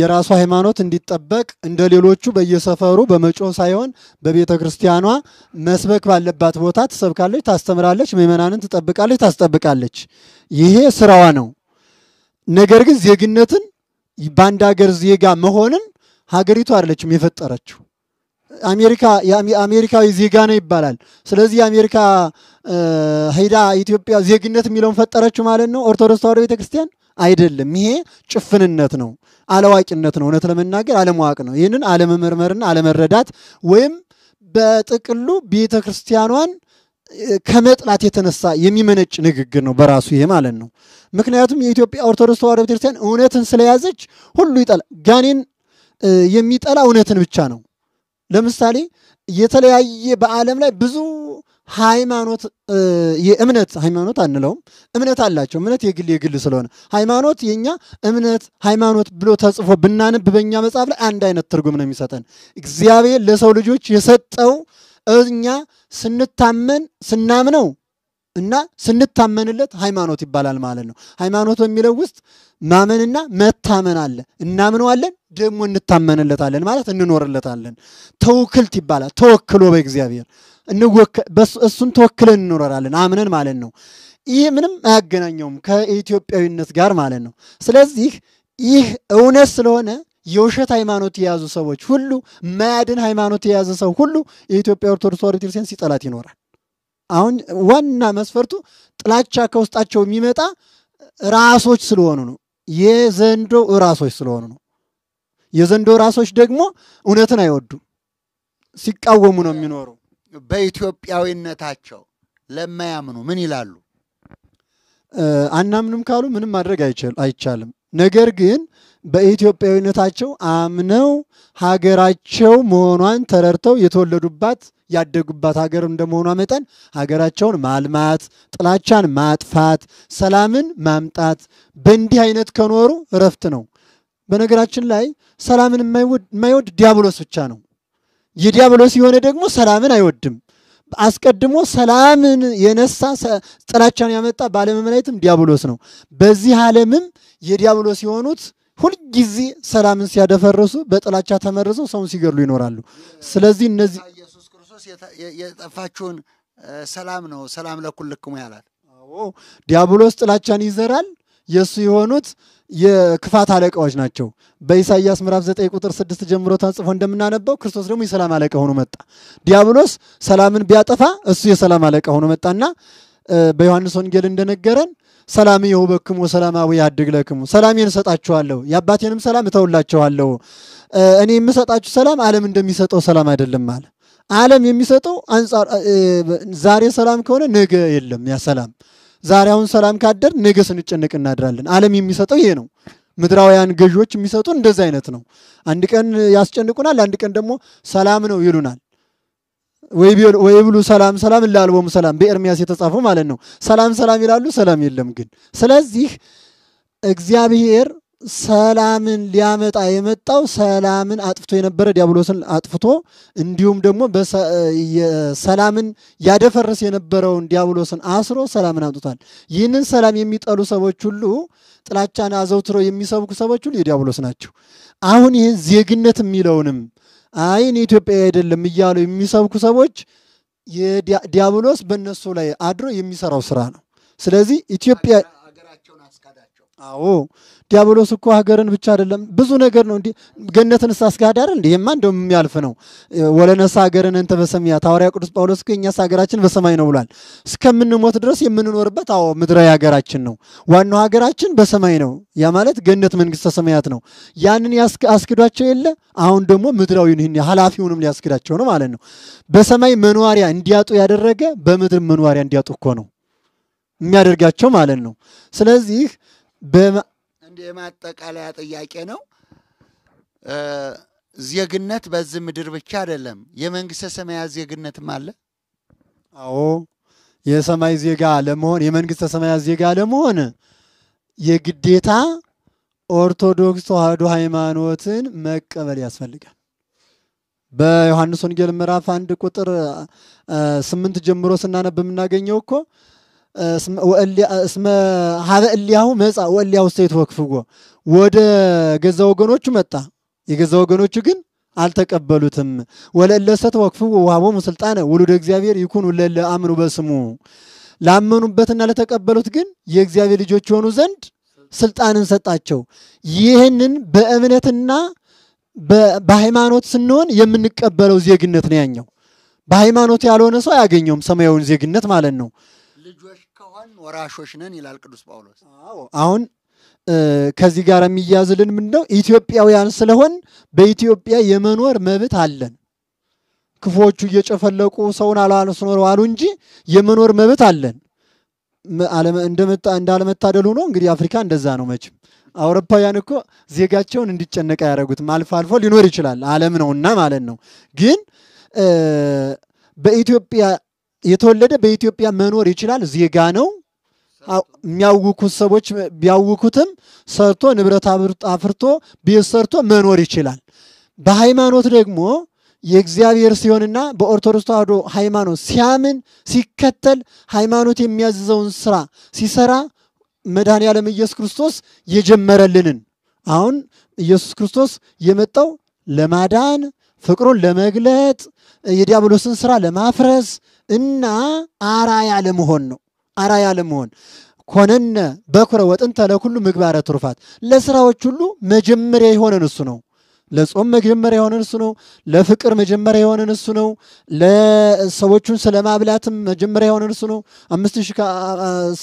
የራሱ ሃይማኖት እንዲጠበቅ እንደ ሌሎቹ በየሰፈሩ በመጮ ሳይሆን በቤተ ክርስቲያኗ መስበክ ባለባት ቦታ ትሰብካለች፣ ታስተምራለች፣ ምዕመናንን ትጠብቃለች፣ ታስጠብቃለች። ይሄ ስራዋ ነው። ነገር ግን ዜግነትን በአንድ ሀገር ዜጋ መሆንን ሀገሪቱ አይደለችም የፈጠረችው። አሜሪካ አሜሪካዊ ዜጋ ነው ይባላል። ስለዚህ የአሜሪካ ሄዳ ኢትዮጵያ ዜግነት የሚለውን ፈጠረችው ማለት ነው ኦርቶዶክስ ተዋህዶ ቤተክርስቲያን አይደለም። ይሄ ጭፍንነት ነው፣ አለዋቂነት ነው፣ እውነት ለመናገር አለመዋቅ ነው። ይህንን አለመመርመርና አለመረዳት ወይም በጥቅሉ ቤተ ክርስቲያኗን ከመጥላት የተነሳ የሚመነጭ ንግግር ነው በራሱ ይሄ ማለት ነው። ምክንያቱም የኢትዮጵያ ኦርቶዶክስ ተዋሕዶ ቤተክርስቲያን እውነትን ስለያዘች ሁሉ ይጠላ ጋኔን የሚጠላ እውነትን ብቻ ነው። ለምሳሌ የተለያየ በዓለም ላይ ብዙ ሃይማኖት የእምነት ሃይማኖት አንለውም፣ እምነት አላቸው። እምነት የግል የግል ስለሆነ ሃይማኖት የኛ እምነት ሃይማኖት ብሎ ተጽፎ ብናንብ በኛ መጽሐፍ ላይ አንድ አይነት ትርጉም ነው የሚሰጠን። እግዚአብሔር ለሰው ልጆች የሰጠው እኛ ስንታመን ስናምነው እና ስንታመንለት ሃይማኖት ይባላል ማለት ነው። ሃይማኖት በሚለው ውስጥ ማመንና መታመን አለ። እናምነዋለን ደግሞ እንታመንለታለን ማለት እንኖርለታለን። ተውክልት ይባላል። ተወክሎ በእግዚአብሔር እሱን ተወክለን እንኖራለን አምነን ማለት ነው። ይህ ምንም አያገናኘውም ከኢትዮጵያዊነት ጋር ማለት ነው። ስለዚህ ይህ እውነት ስለሆነ የውሸት ሃይማኖት የያዙ ሰዎች ሁሉ ማያድን ሃይማኖት የያዘ ሰው ሁሉ የኢትዮጵያ ኦርቶዶክስ ተዋሕዶ ቤተክርስቲያን ሲጠላት ይኖራል። አሁን ዋና መስፈርቱ ጥላቻ ከውስጣቸው የሚመጣ ራሶች ስለሆኑ ነው። የዘንዶ ራሶች ስለሆኑ ነው። የዘንዶ ራሶች ደግሞ እውነትን አይወዱም፣ ሲቃወሙ ነው የሚኖሩ። በኢትዮጵያዊነታቸው ለማያምኑ ምን ይላሉ? አናምንም ካሉ ምንም ማድረግ አይቻልም። ነገር ግን በኢትዮጵያዊነታቸው አምነው ሀገራቸው መሆኗን ተረድተው የተወለዱባት ያደጉባት ሀገር እንደመሆኗ መጠን ሀገራቸውን ማልማት፣ ጥላቻን ማጥፋት፣ ሰላምን ማምጣት በእንዲህ አይነት ከኖሩ እረፍት ነው። በነገራችን ላይ ሰላምን የማይወድ ዲያብሎስ ብቻ ነው። የዲያብሎስ የሆነ ደግሞ ሰላምን አይወድም። አስቀድሞ ሰላምን የነሳ ጥላቻን ያመጣ ባለመመላየትም ዲያብሎስ ነው። በዚህ ዓለምም የዲያብሎስ የሆኑት ሁልጊዜ ሰላምን ሲያደፈረሱ በጥላቻ ተመርዘው ሰውን ሲገድሉ ይኖራሉ። ስለዚህ እነዚህ ክርስቶስ የጠፋችውን ሰላም ነው ሰላም ለኩልክሙ ያላል። አዎ ዲያብሎስ ጥላቻን ይዘራል። የእሱ የሆኑት የክፋት አለቃዎች ናቸው። በኢሳይያስ ምዕራፍ 9 ቁጥር 6 ጀምሮ ተጽፎ እንደምናነበው ክርስቶስ ደግሞ የሰላም አለቃ ሆኖ መጣ። ዲያብሎስ ሰላምን ቢያጠፋ እሱ የሰላም አለቃ ሆኖ መጣና በዮሐንስ ወንጌል እንደነገረን ሰላም የውበክሙ ሰላማዊ ያድግ ለክሙ ሰላሜን እሰጣችኋለሁ፣ የአባቴንም ሰላም እተውላችኋለሁ። እኔ የምሰጣችሁ ሰላም ዓለም እንደሚሰጠው ሰላም አይደለም አለ። ዓለም የሚሰጠው አንጻር ዛሬ ሰላም ከሆነ ነገ የለም ያ ሰላም። ዛሬ አሁን ሰላም ካደር ነገ ስንጨነቅ እናድራለን። ዓለም የሚሰጠው ይሄ ነው። ምድራውያን ገዢዎች የሚሰጡ እንደዚህ አይነት ነው። አንድ ቀን ያስጨንቁናል፣ አንድ ቀን ደግሞ ሰላም ነው ይሉናል። ወይ ብሉ ሰላም ሰላም ላልቦሙ ሰላም በኤርሚያስ የተጻፈው ማለት ነው። ሰላም ሰላም ይላሉ፣ ሰላም የለም ግን። ስለዚህ እግዚአብሔር ሰላምን ሊያመጣ የመጣው ሰላምን አጥፍቶ የነበረ ዲያብሎስን አጥፍቶ እንዲሁም ደግሞ ሰላምን ያደፈረስ የነበረውን ዲያብሎስን አስሮ ሰላምን አምጥቷል። ይህንን ሰላም የሚጠሉ ሰዎች ሁሉ ጥላቻን አዘውትረው የሚሰብኩ ሰዎች ሁሉ የዲያብሎስ ናቸው። አሁን ይህን ዜግነት የሚለውንም አይን ኢትዮጵያ አይደለም እያሉ የሚሰብኩ ሰዎች ዲያብሎስ በእነሱ ላይ አድሮ የሚሰራው ስራ ነው። ስለዚህ ኢትዮጵያ አዎ ዲያብሎስ እኮ ሀገርን ብቻ አይደለም ብዙ ነገር ነው። እንዲህ ገነትን ሳስጋድ እንዲህ ይማ እንደው የሚያልፍ ነው። ወለነሳ ሀገርን እንተ በሰማያ ሐዋርያ ቅዱስ ጳውሎስ እኛስ ሀገራችን በሰማይ ነው ብሏል። እስከምንሞት ድረስ የምንኖርበት አዎ ምድራዊ ሀገራችን ነው። ዋናው ሀገራችን በሰማይ ነው። ያ ማለት ገነት መንግስተ ሰማያት ነው። ያንን አስክዷቸው የለ አሁን ደግሞ ምድራዊውን ይህን ኃላፊውንም ሊያስክዳቸው ነው ማለት ነው። በሰማይ መኖሪያ እንዲያጡ ያደረገ በምድር መኖሪያ እንዲያጡ እኮ ነው የሚያደርጋቸው ማለት ነው። ስለዚህ የማጠቃለያ ጥያቄ ነው። ዜግነት በዚህ ምድር ብቻ አይደለም፣ የመንግስተ ሰማያት ዜግነትም አለ። አዎ የሰማይ ዜጋ ለመሆን የመንግስተ ሰማያት ዜጋ ለመሆን የግዴታ ኦርቶዶክስ ተዋህዶ ሃይማኖትን መቀበል ያስፈልጋል። በዮሐንስ ወንጌል ምዕራፍ አንድ ቁጥር ስምንት ጀምሮ ስናነብ የምናገኘው እኮ እስመ ሀበ እሊያሁ መጻ ወእሊያሁ ውስተ ይትወክፍዎ ወደ ገዛ ወገኖቹ መጣ፣ የገዛ ወገኖቹ ግን አልተቀበሉትም። ወለለሰት ተወክፍዎ ወሀቦሙ ስልጣነ ውሉደ እግዚአብሔር ይኩኑ ለእለ አምኑ በስሙ ላመኑበትና ለተቀበሉት ግን የእግዚአብሔር ልጆች የሆኑ ዘንድ ስልጣንን ሰጣቸው። ይህንን በእምነትና በሃይማኖት ስንሆን የምንቀበለው ዜግነት ነው ያኛው። በሃይማኖት ያልሆነ ሰው አያገኘውም ሰማያዊውን ዜግነት ማለት ነው። ልጆች ከሆን ወራሾች ነን ይላል ቅዱስ ጳውሎስ። አሁን ከዚህ ጋር የሚያዝልን ምንድነው? ኢትዮጵያውያን ስለሆን በኢትዮጵያ የመኖር መብት አለን። ክፎቹ እየጨፈለቁ ሰውን አላስኖር አሉ እንጂ የመኖር መብት አለን። እንዳለመታደል ሆኖ እንግዲህ አፍሪካ እንደዛ ነው መቼም አውሮፓውያን እኮ ዜጋቸውን እንዲጨነቅ አያደረጉትም። አልፎ አልፎ ሊኖር ይችላል፣ ዓለም ነውና ማለት ነው። ግን በኢትዮጵያ የተወለደ በኢትዮጵያ መኖር ይችላል፣ ዜጋ ነው። የሚያውኩት ሰዎች ቢያውኩትም ሰርቶ ንብረት አፍርቶ ቤት ሰርቶ መኖር ይችላል። በሃይማኖት ደግሞ የእግዚአብሔር ሲሆንና በኦርቶዶክስ ተዋህዶ ሃይማኖት ሲያምን ሲከተል ሃይማኖት የሚያዝዘውን ስራ ሲሰራ መድኃኔ ዓለም ኢየሱስ ክርስቶስ የጀመረልንን አሁን ኢየሱስ ክርስቶስ የመጣው ለማዳን ፍቅሩን ለመግለጥ የዲያብሎስን ስራ ለማፍረስ እና አራያ ለመሆን ነው። አራያ ለመሆን ኮነነ በኩረ ወጥንተ ለኩሉ ምግባረ ትሩፋት፣ ለስራዎች ሁሉ መጀመሪያ የሆነን እሱ ነው። ለጾም መጀመሪያ የሆነን እሱ ነው። ለፍቅር መጀመሪያ የሆነን እሱ ነው። ለሰዎቹን ስለማብላትም መጀመሪያ የሆነን እሱ ነው። አምስት ሺህ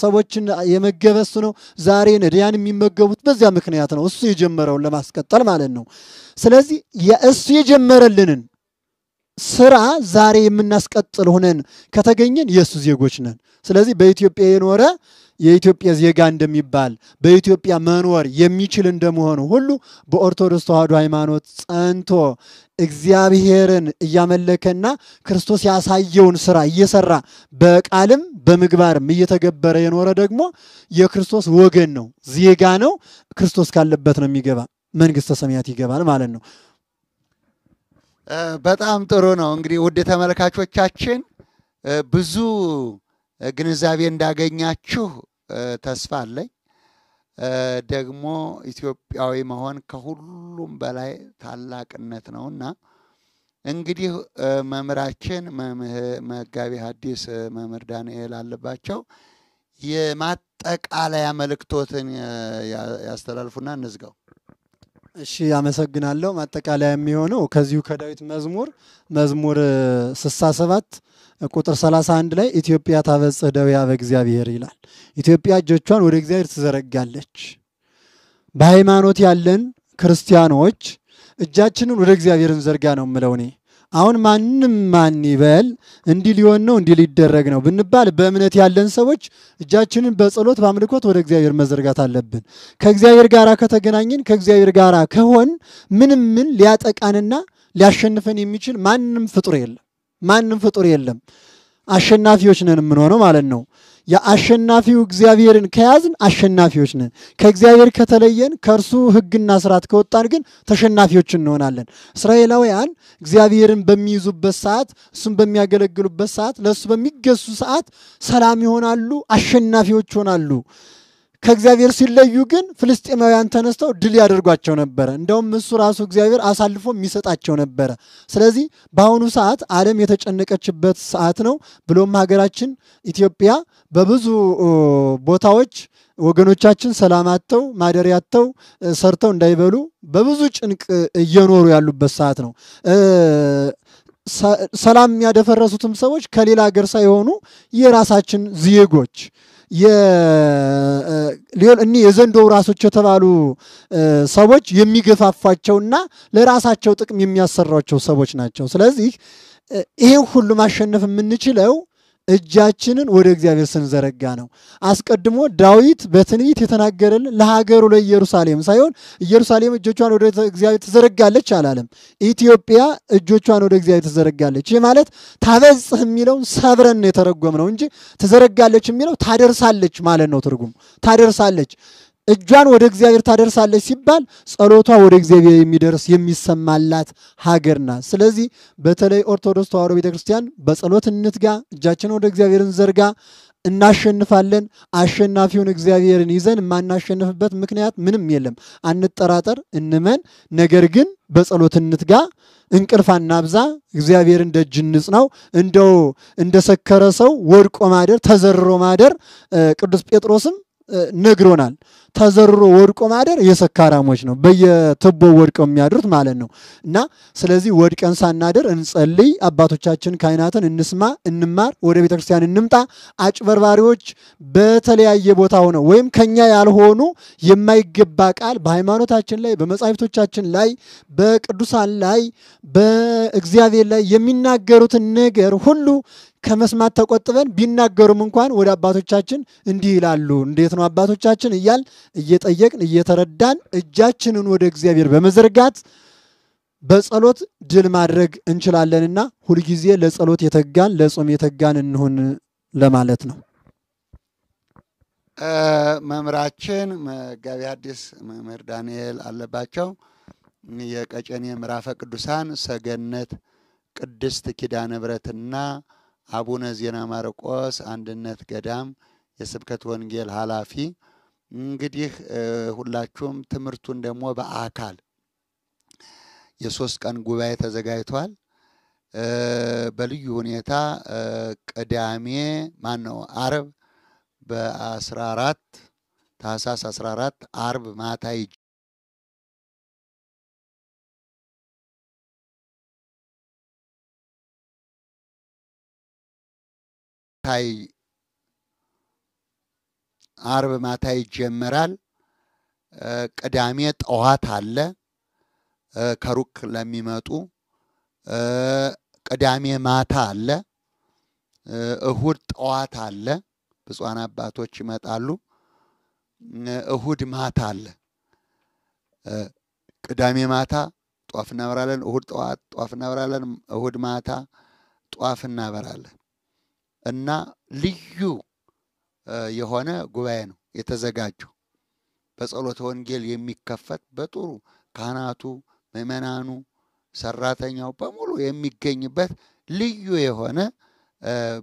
ሰዎችን የመገበ እሱ ነው። ዛሬ ነዳያን የሚመገቡት በዚያ ምክንያት ነው። እሱ የጀመረውን ለማስቀጠል ማለት ነው። ስለዚህ የእሱ የጀመረልንን ስራ ዛሬ የምናስቀጥል ሆነን ከተገኘን የእሱ ዜጎች ነን። ስለዚህ በኢትዮጵያ የኖረ የኢትዮጵያ ዜጋ እንደሚባል በኢትዮጵያ መኖር የሚችል እንደመሆኑ ሁሉ በኦርቶዶክስ ተዋሕዶ ሃይማኖት ጸንቶ እግዚአብሔርን እያመለከና ክርስቶስ ያሳየውን ስራ እየሰራ በቃልም በምግባርም እየተገበረ የኖረ ደግሞ የክርስቶስ ወገን ነው፣ ዜጋ ነው። ክርስቶስ ካለበት ነው የሚገባ፣ መንግስተ ሰማያት ይገባል ማለት ነው። በጣም ጥሩ ነው። እንግዲህ ውድ ተመልካቾቻችን ብዙ ግንዛቤ እንዳገኛችሁ ተስፋ አለኝ። ደግሞ ኢትዮጵያዊ መሆን ከሁሉም በላይ ታላቅነት ነውና እንግዲህ መምህራችን መጋቢ ሐዲስ መምህር ዳንኤል አለባቸው የማጠቃለያ መልእክቶትን ያስተላልፉና እንዝጋው። እሺ አመሰግናለሁ። ማጠቃለያ የሚሆነው ከዚሁ ከዳዊት መዝሙር መዝሙር 67 ቁጥር 31 ላይ ኢትዮጵያ ታበጽሕ ደዌያ በእግዚአብሔር ይላል። ኢትዮጵያ እጆቿን ወደ እግዚአብሔር ትዘረጋለች። በሃይማኖት ያለን ክርስቲያኖች እጃችንን ወደ እግዚአብሔር እንዘርጋ ነው የምለው እኔ። አሁን ማንም ማን ይበል እንዲህ ሊሆን ነው እንዲህ ሊደረግ ነው ብንባል በእምነት ያለን ሰዎች እጃችንን በጸሎት በአምልኮት ወደ እግዚአብሔር መዘርጋት አለብን። ከእግዚአብሔር ጋር ከተገናኘን ከእግዚአብሔር ጋር ከሆን ምንም ምን ሊያጠቃንና ሊያሸንፈን የሚችል ማንም ፍጡር የለም። ማንም ፍጡር የለም። አሸናፊዎች ነን የምንሆነው ማለት ነው። የአሸናፊው እግዚአብሔርን ከያዝን አሸናፊዎች ነን። ከእግዚአብሔር ከተለየን ከእርሱ ሕግና ስርዓት ከወጣን ግን ተሸናፊዎች እንሆናለን። እስራኤላውያን እግዚአብሔርን በሚይዙበት ሰዓት፣ እሱን በሚያገለግሉበት ሰዓት፣ ለእሱ በሚገሱ ሰዓት ሰላም ይሆናሉ፣ አሸናፊዎች ይሆናሉ። ከእግዚአብሔር ሲለዩ ግን ፍልስጤማውያን ተነስተው ድል ያደርጓቸው ነበረ። እንደውም እሱ ራሱ እግዚአብሔር አሳልፎ የሚሰጣቸው ነበረ። ስለዚህ በአሁኑ ሰዓት ዓለም የተጨነቀችበት ሰዓት ነው። ብሎም ሀገራችን ኢትዮጵያ በብዙ ቦታዎች ወገኖቻችን ሰላም አጥተው ማደሪያ አጥተው ሰርተው እንዳይበሉ በብዙ ጭንቅ እየኖሩ ያሉበት ሰዓት ነው። ሰላም ያደፈረሱትም ሰዎች ከሌላ ሀገር ሳይሆኑ የራሳችን ዜጎች ሊሆን እኒህ የዘንዶ ራሶች የተባሉ ሰዎች የሚገፋፋቸውና ለራሳቸው ጥቅም የሚያሰሯቸው ሰዎች ናቸው። ስለዚህ ይህን ሁሉ ማሸነፍ የምንችለው እጃችንን ወደ እግዚአብሔር ስንዘረጋ ነው። አስቀድሞ ዳዊት በትንቢት የተናገረልን ለሀገሩ ለኢየሩሳሌም ሳይሆን ኢየሩሳሌም እጆቿን ወደ እግዚአብሔር ትዘረጋለች አላለም። ኢትዮጵያ እጆቿን ወደ እግዚአብሔር ትዘረጋለች። ይህ ማለት ታበጽህ የሚለውን ሰብረን የተረጎም ነው እንጂ ትዘረጋለች የሚለው ታደርሳለች ማለት ነው። ትርጉም ታደርሳለች እጇን ወደ እግዚአብሔር ታደርሳለች ሲባል ጸሎቷ ወደ እግዚአብሔር የሚደርስ የሚሰማላት ሀገር ናት። ስለዚህ በተለይ ኦርቶዶክስ ተዋሕዶ ቤተክርስቲያን በጸሎት እንትጋ፣ እጃችን ወደ እግዚአብሔር እንዘርጋ፣ እናሸንፋለን። አሸናፊውን እግዚአብሔርን ይዘን የማናሸንፍበት ምክንያት ምንም የለም። አንጠራጠር፣ እንመን። ነገር ግን በጸሎት እንትጋ፣ እንቅልፍ አናብዛ፣ እግዚአብሔርን ደጅ እንጽናው። እንደው እንደሰከረ ሰው ወድቆ ማደር፣ ተዘርሮ ማደር ቅዱስ ጴጥሮስም ነግሮናል። ተዘርሮ ወድቆ ማደር የሰካራሞች ነው፣ በየትቦ ወድቀው የሚያድሩት ማለት ነው። እና ስለዚህ ወድቀን ሳናደር እንጸልይ፣ አባቶቻችን ካህናትን እንስማ፣ እንማር፣ ወደ ቤተ ክርስቲያን እንምጣ። አጭበርባሪዎች በተለያየ ቦታ ሆነው ወይም ከኛ ያልሆኑ የማይገባ ቃል በሃይማኖታችን ላይ በመጻሕፍቶቻችን ላይ በቅዱሳን ላይ በእግዚአብሔር ላይ የሚናገሩትን ነገር ሁሉ ከመስማት ተቆጥበን ቢናገሩም እንኳን ወደ አባቶቻችን እንዲህ ይላሉ፣ እንዴት ነው አባቶቻችን እያል እየጠየቅን እየተረዳን እጃችንን ወደ እግዚአብሔር በመዘርጋት በጸሎት ድል ማድረግ እንችላለንና ሁልጊዜ ለጸሎት የተጋን ለጾም የተጋን እንሆን ለማለት ነው። መምህራችን መጋቢ አዲስ መምህር ዳንኤል አለባቸው የቀጨኔ ምዕራፈ ቅዱሳን ሰገነት ቅድስት ኪዳነ ምሕረትና አቡነ ዜና ማርቆስ አንድነት ገዳም የስብከት ወንጌል ኃላፊ። እንግዲህ ሁላችሁም ትምህርቱን ደግሞ በአካል የሶስት ቀን ጉባኤ ተዘጋጅቷል። በልዩ ሁኔታ ቅዳሜ ማን ነው አርብ በ14 ታህሳስ 14 አርብ ማታ አርብ ማታ ይጀመራል። ቅዳሜ ጠዋት አለ ከሩቅ ለሚመጡ ቅዳሜ ማታ አለ። እሁድ ጠዋት አለ። ብፁዓን አባቶች ይመጣሉ። እሁድ ማታ አለ። ቅዳሜ ማታ ጧፍ እናበራለን። እሁድ ጠዋት ጧፍ እናበራለን። እሁድ ማታ ጧፍ እናበራለን። እና ልዩ የሆነ ጉባኤ ነው የተዘጋጀው። በጸሎተ ወንጌል የሚከፈት በጥሩ ካህናቱ፣ ምእመናኑ፣ ሰራተኛው በሙሉ የሚገኝበት ልዩ የሆነ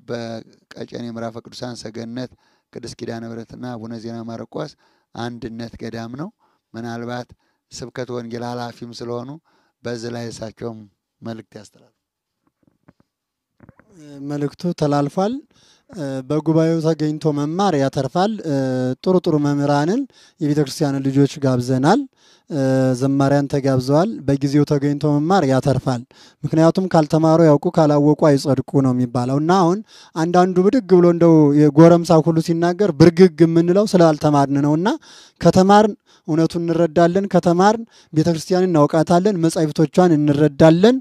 በቀጨኔ ምዕራፈ ቅዱሳን ሰገነት ቅድስት ኪዳነ ምሕረትና አቡነ ዜና ማርቆስ አንድነት ገዳም ነው። ምናልባት ስብከት ወንጌል ኃላፊም ስለሆኑ በዚህ ላይ እሳቸውም መልእክት ያስተላል መልእክቱ ተላልፏል። በጉባኤው ተገኝቶ መማር ያተርፋል። ጥሩ ጥሩ መምህራንን የቤተ ክርስቲያን ልጆች ጋብዘናል። ዘማሪያን ተጋብዘዋል። በጊዜው ተገኝቶ መማር ያተርፋል። ምክንያቱም ካልተማሩ ያውቁ፣ ካላወቁ አይጸድቁ ነው የሚባለው እና አሁን አንዳንዱ ብድግ ብሎ እንደው የጎረምሳ ሁሉ ሲናገር ብርግግ የምንለው ስላልተማርን ነው እና ከተማርን እውነቱን እንረዳለን። ከተማርን ቤተ ክርስቲያን እናውቃታለን፣ መጻሕፍቶቿን እንረዳለን።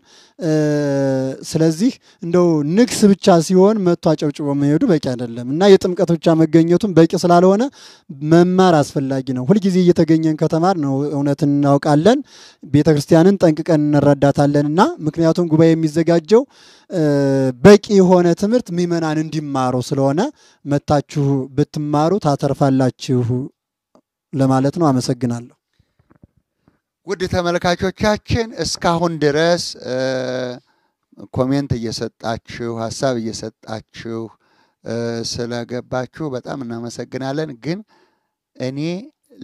ስለዚህ እንደው ንግስ ብቻ ሲሆን መጥቶ አጨብጭቦ መሄዱ በቂ አይደለም እና የጥምቀት ብቻ መገኘቱም በቂ ስላልሆነ መማር አስፈላጊ ነው። ሁልጊዜ እየተገኘን ከተማር ነው እውነትን እናውቃለን፣ ቤተ ክርስቲያንን ጠንቅቀን እንረዳታለን እና ምክንያቱም ጉባኤ የሚዘጋጀው በቂ የሆነ ትምህርት ምእመናን እንዲማሩ ስለሆነ መታችሁ ብትማሩ ታተርፋላችሁ ለማለት ነው። አመሰግናለሁ። ውድ ተመልካቾቻችን እስካሁን ድረስ ኮሜንት እየሰጣችሁ ሀሳብ እየሰጣችሁ ስለገባችሁ በጣም እናመሰግናለን። ግን እኔ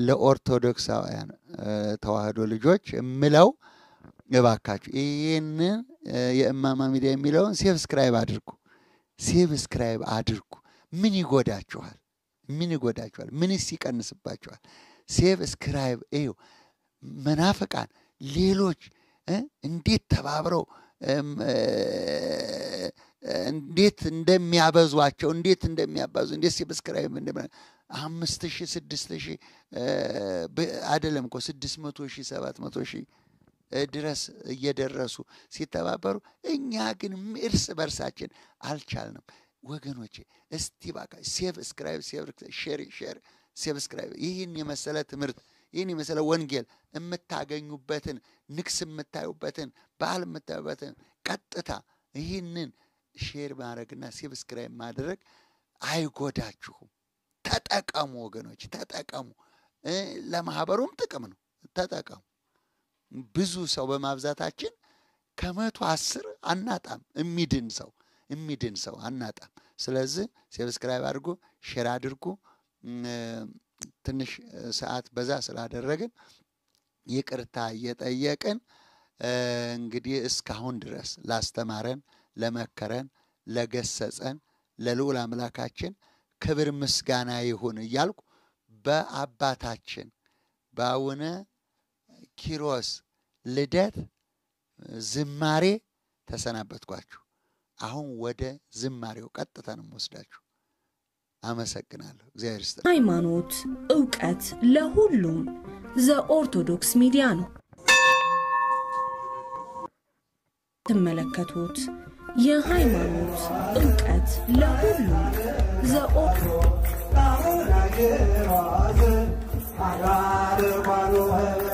ለኦርቶዶክሳውያን ተዋህዶ ልጆች የምለው እባካችሁ ይህንን የእማማ ሚዲያ የሚለውን ሴብስክራይብ አድርጉ፣ ሴብስክራይብ አድርጉ። ምን ይጎዳችኋል? ምን ይጎዳቸዋል? ምንስ ይቀንስባቸዋል? ሴቭ ስክራይብ እዩ መናፍቃን ሌሎች እንዴት ተባብረው እንዴት እንደሚያበዟቸው እንዴት እንደሚያባዙ እንዴት ሴቭ ስክራይብ እንደ አምስት ሺ ስድስት ሺ አይደለም እኮ ስድስት መቶ ሺ ሰባት መቶ ሺ ድረስ እየደረሱ ሲተባበሩ፣ እኛ ግን እርስ በርሳችን አልቻልንም። ወገኖቼ እስቲ ባካ ሴቭ ስክራይብ ሴቭ ሼር ሼር ሴቭ ስክራይብ ይህን የመሰለ ትምህርት ይህን የመሰለ ወንጌል የምታገኙበትን ንግስ የምታዩበትን ባህል የምታዩበትን ቀጥታ ይህንን ሼር ማድረግና ሴቭ ስክራይብ ማድረግ አይጎዳችሁም። ተጠቀሙ ወገኖች፣ ተጠቀሙ። ለማህበሩም ጥቅም ነው። ተጠቀሙ። ብዙ ሰው በማብዛታችን ከመቶ አስር አናጣም የሚድን ሰው የሚድን ሰው አናጣም። ስለዚህ ሰብስክራይብ አድርጉ፣ ሼር አድርጉ። ትንሽ ሰዓት በዛ ስላደረግን ይቅርታ እየጠየቅን እንግዲህ እስካሁን ድረስ ላስተማረን፣ ለመከረን፣ ለገሰጸን ለልዑል አምላካችን ክብር ምስጋና ይሁን እያልኩ በአባታችን በአቡነ ኪሮስ ልደት ዝማሬ ተሰናበትኳችሁ። አሁን ወደ ዝማሬው ቀጥታ ነው የምወስዳችሁ። አመሰግናለሁ። እግዚአብሔር ይስጥ። ሃይማኖት፣ እውቀት ለሁሉም ዘኦርቶዶክስ ሚዲያ ነው። ትመለከቱት የሃይማኖት እውቀት ለሁሉም ዘኦርቶዶክስ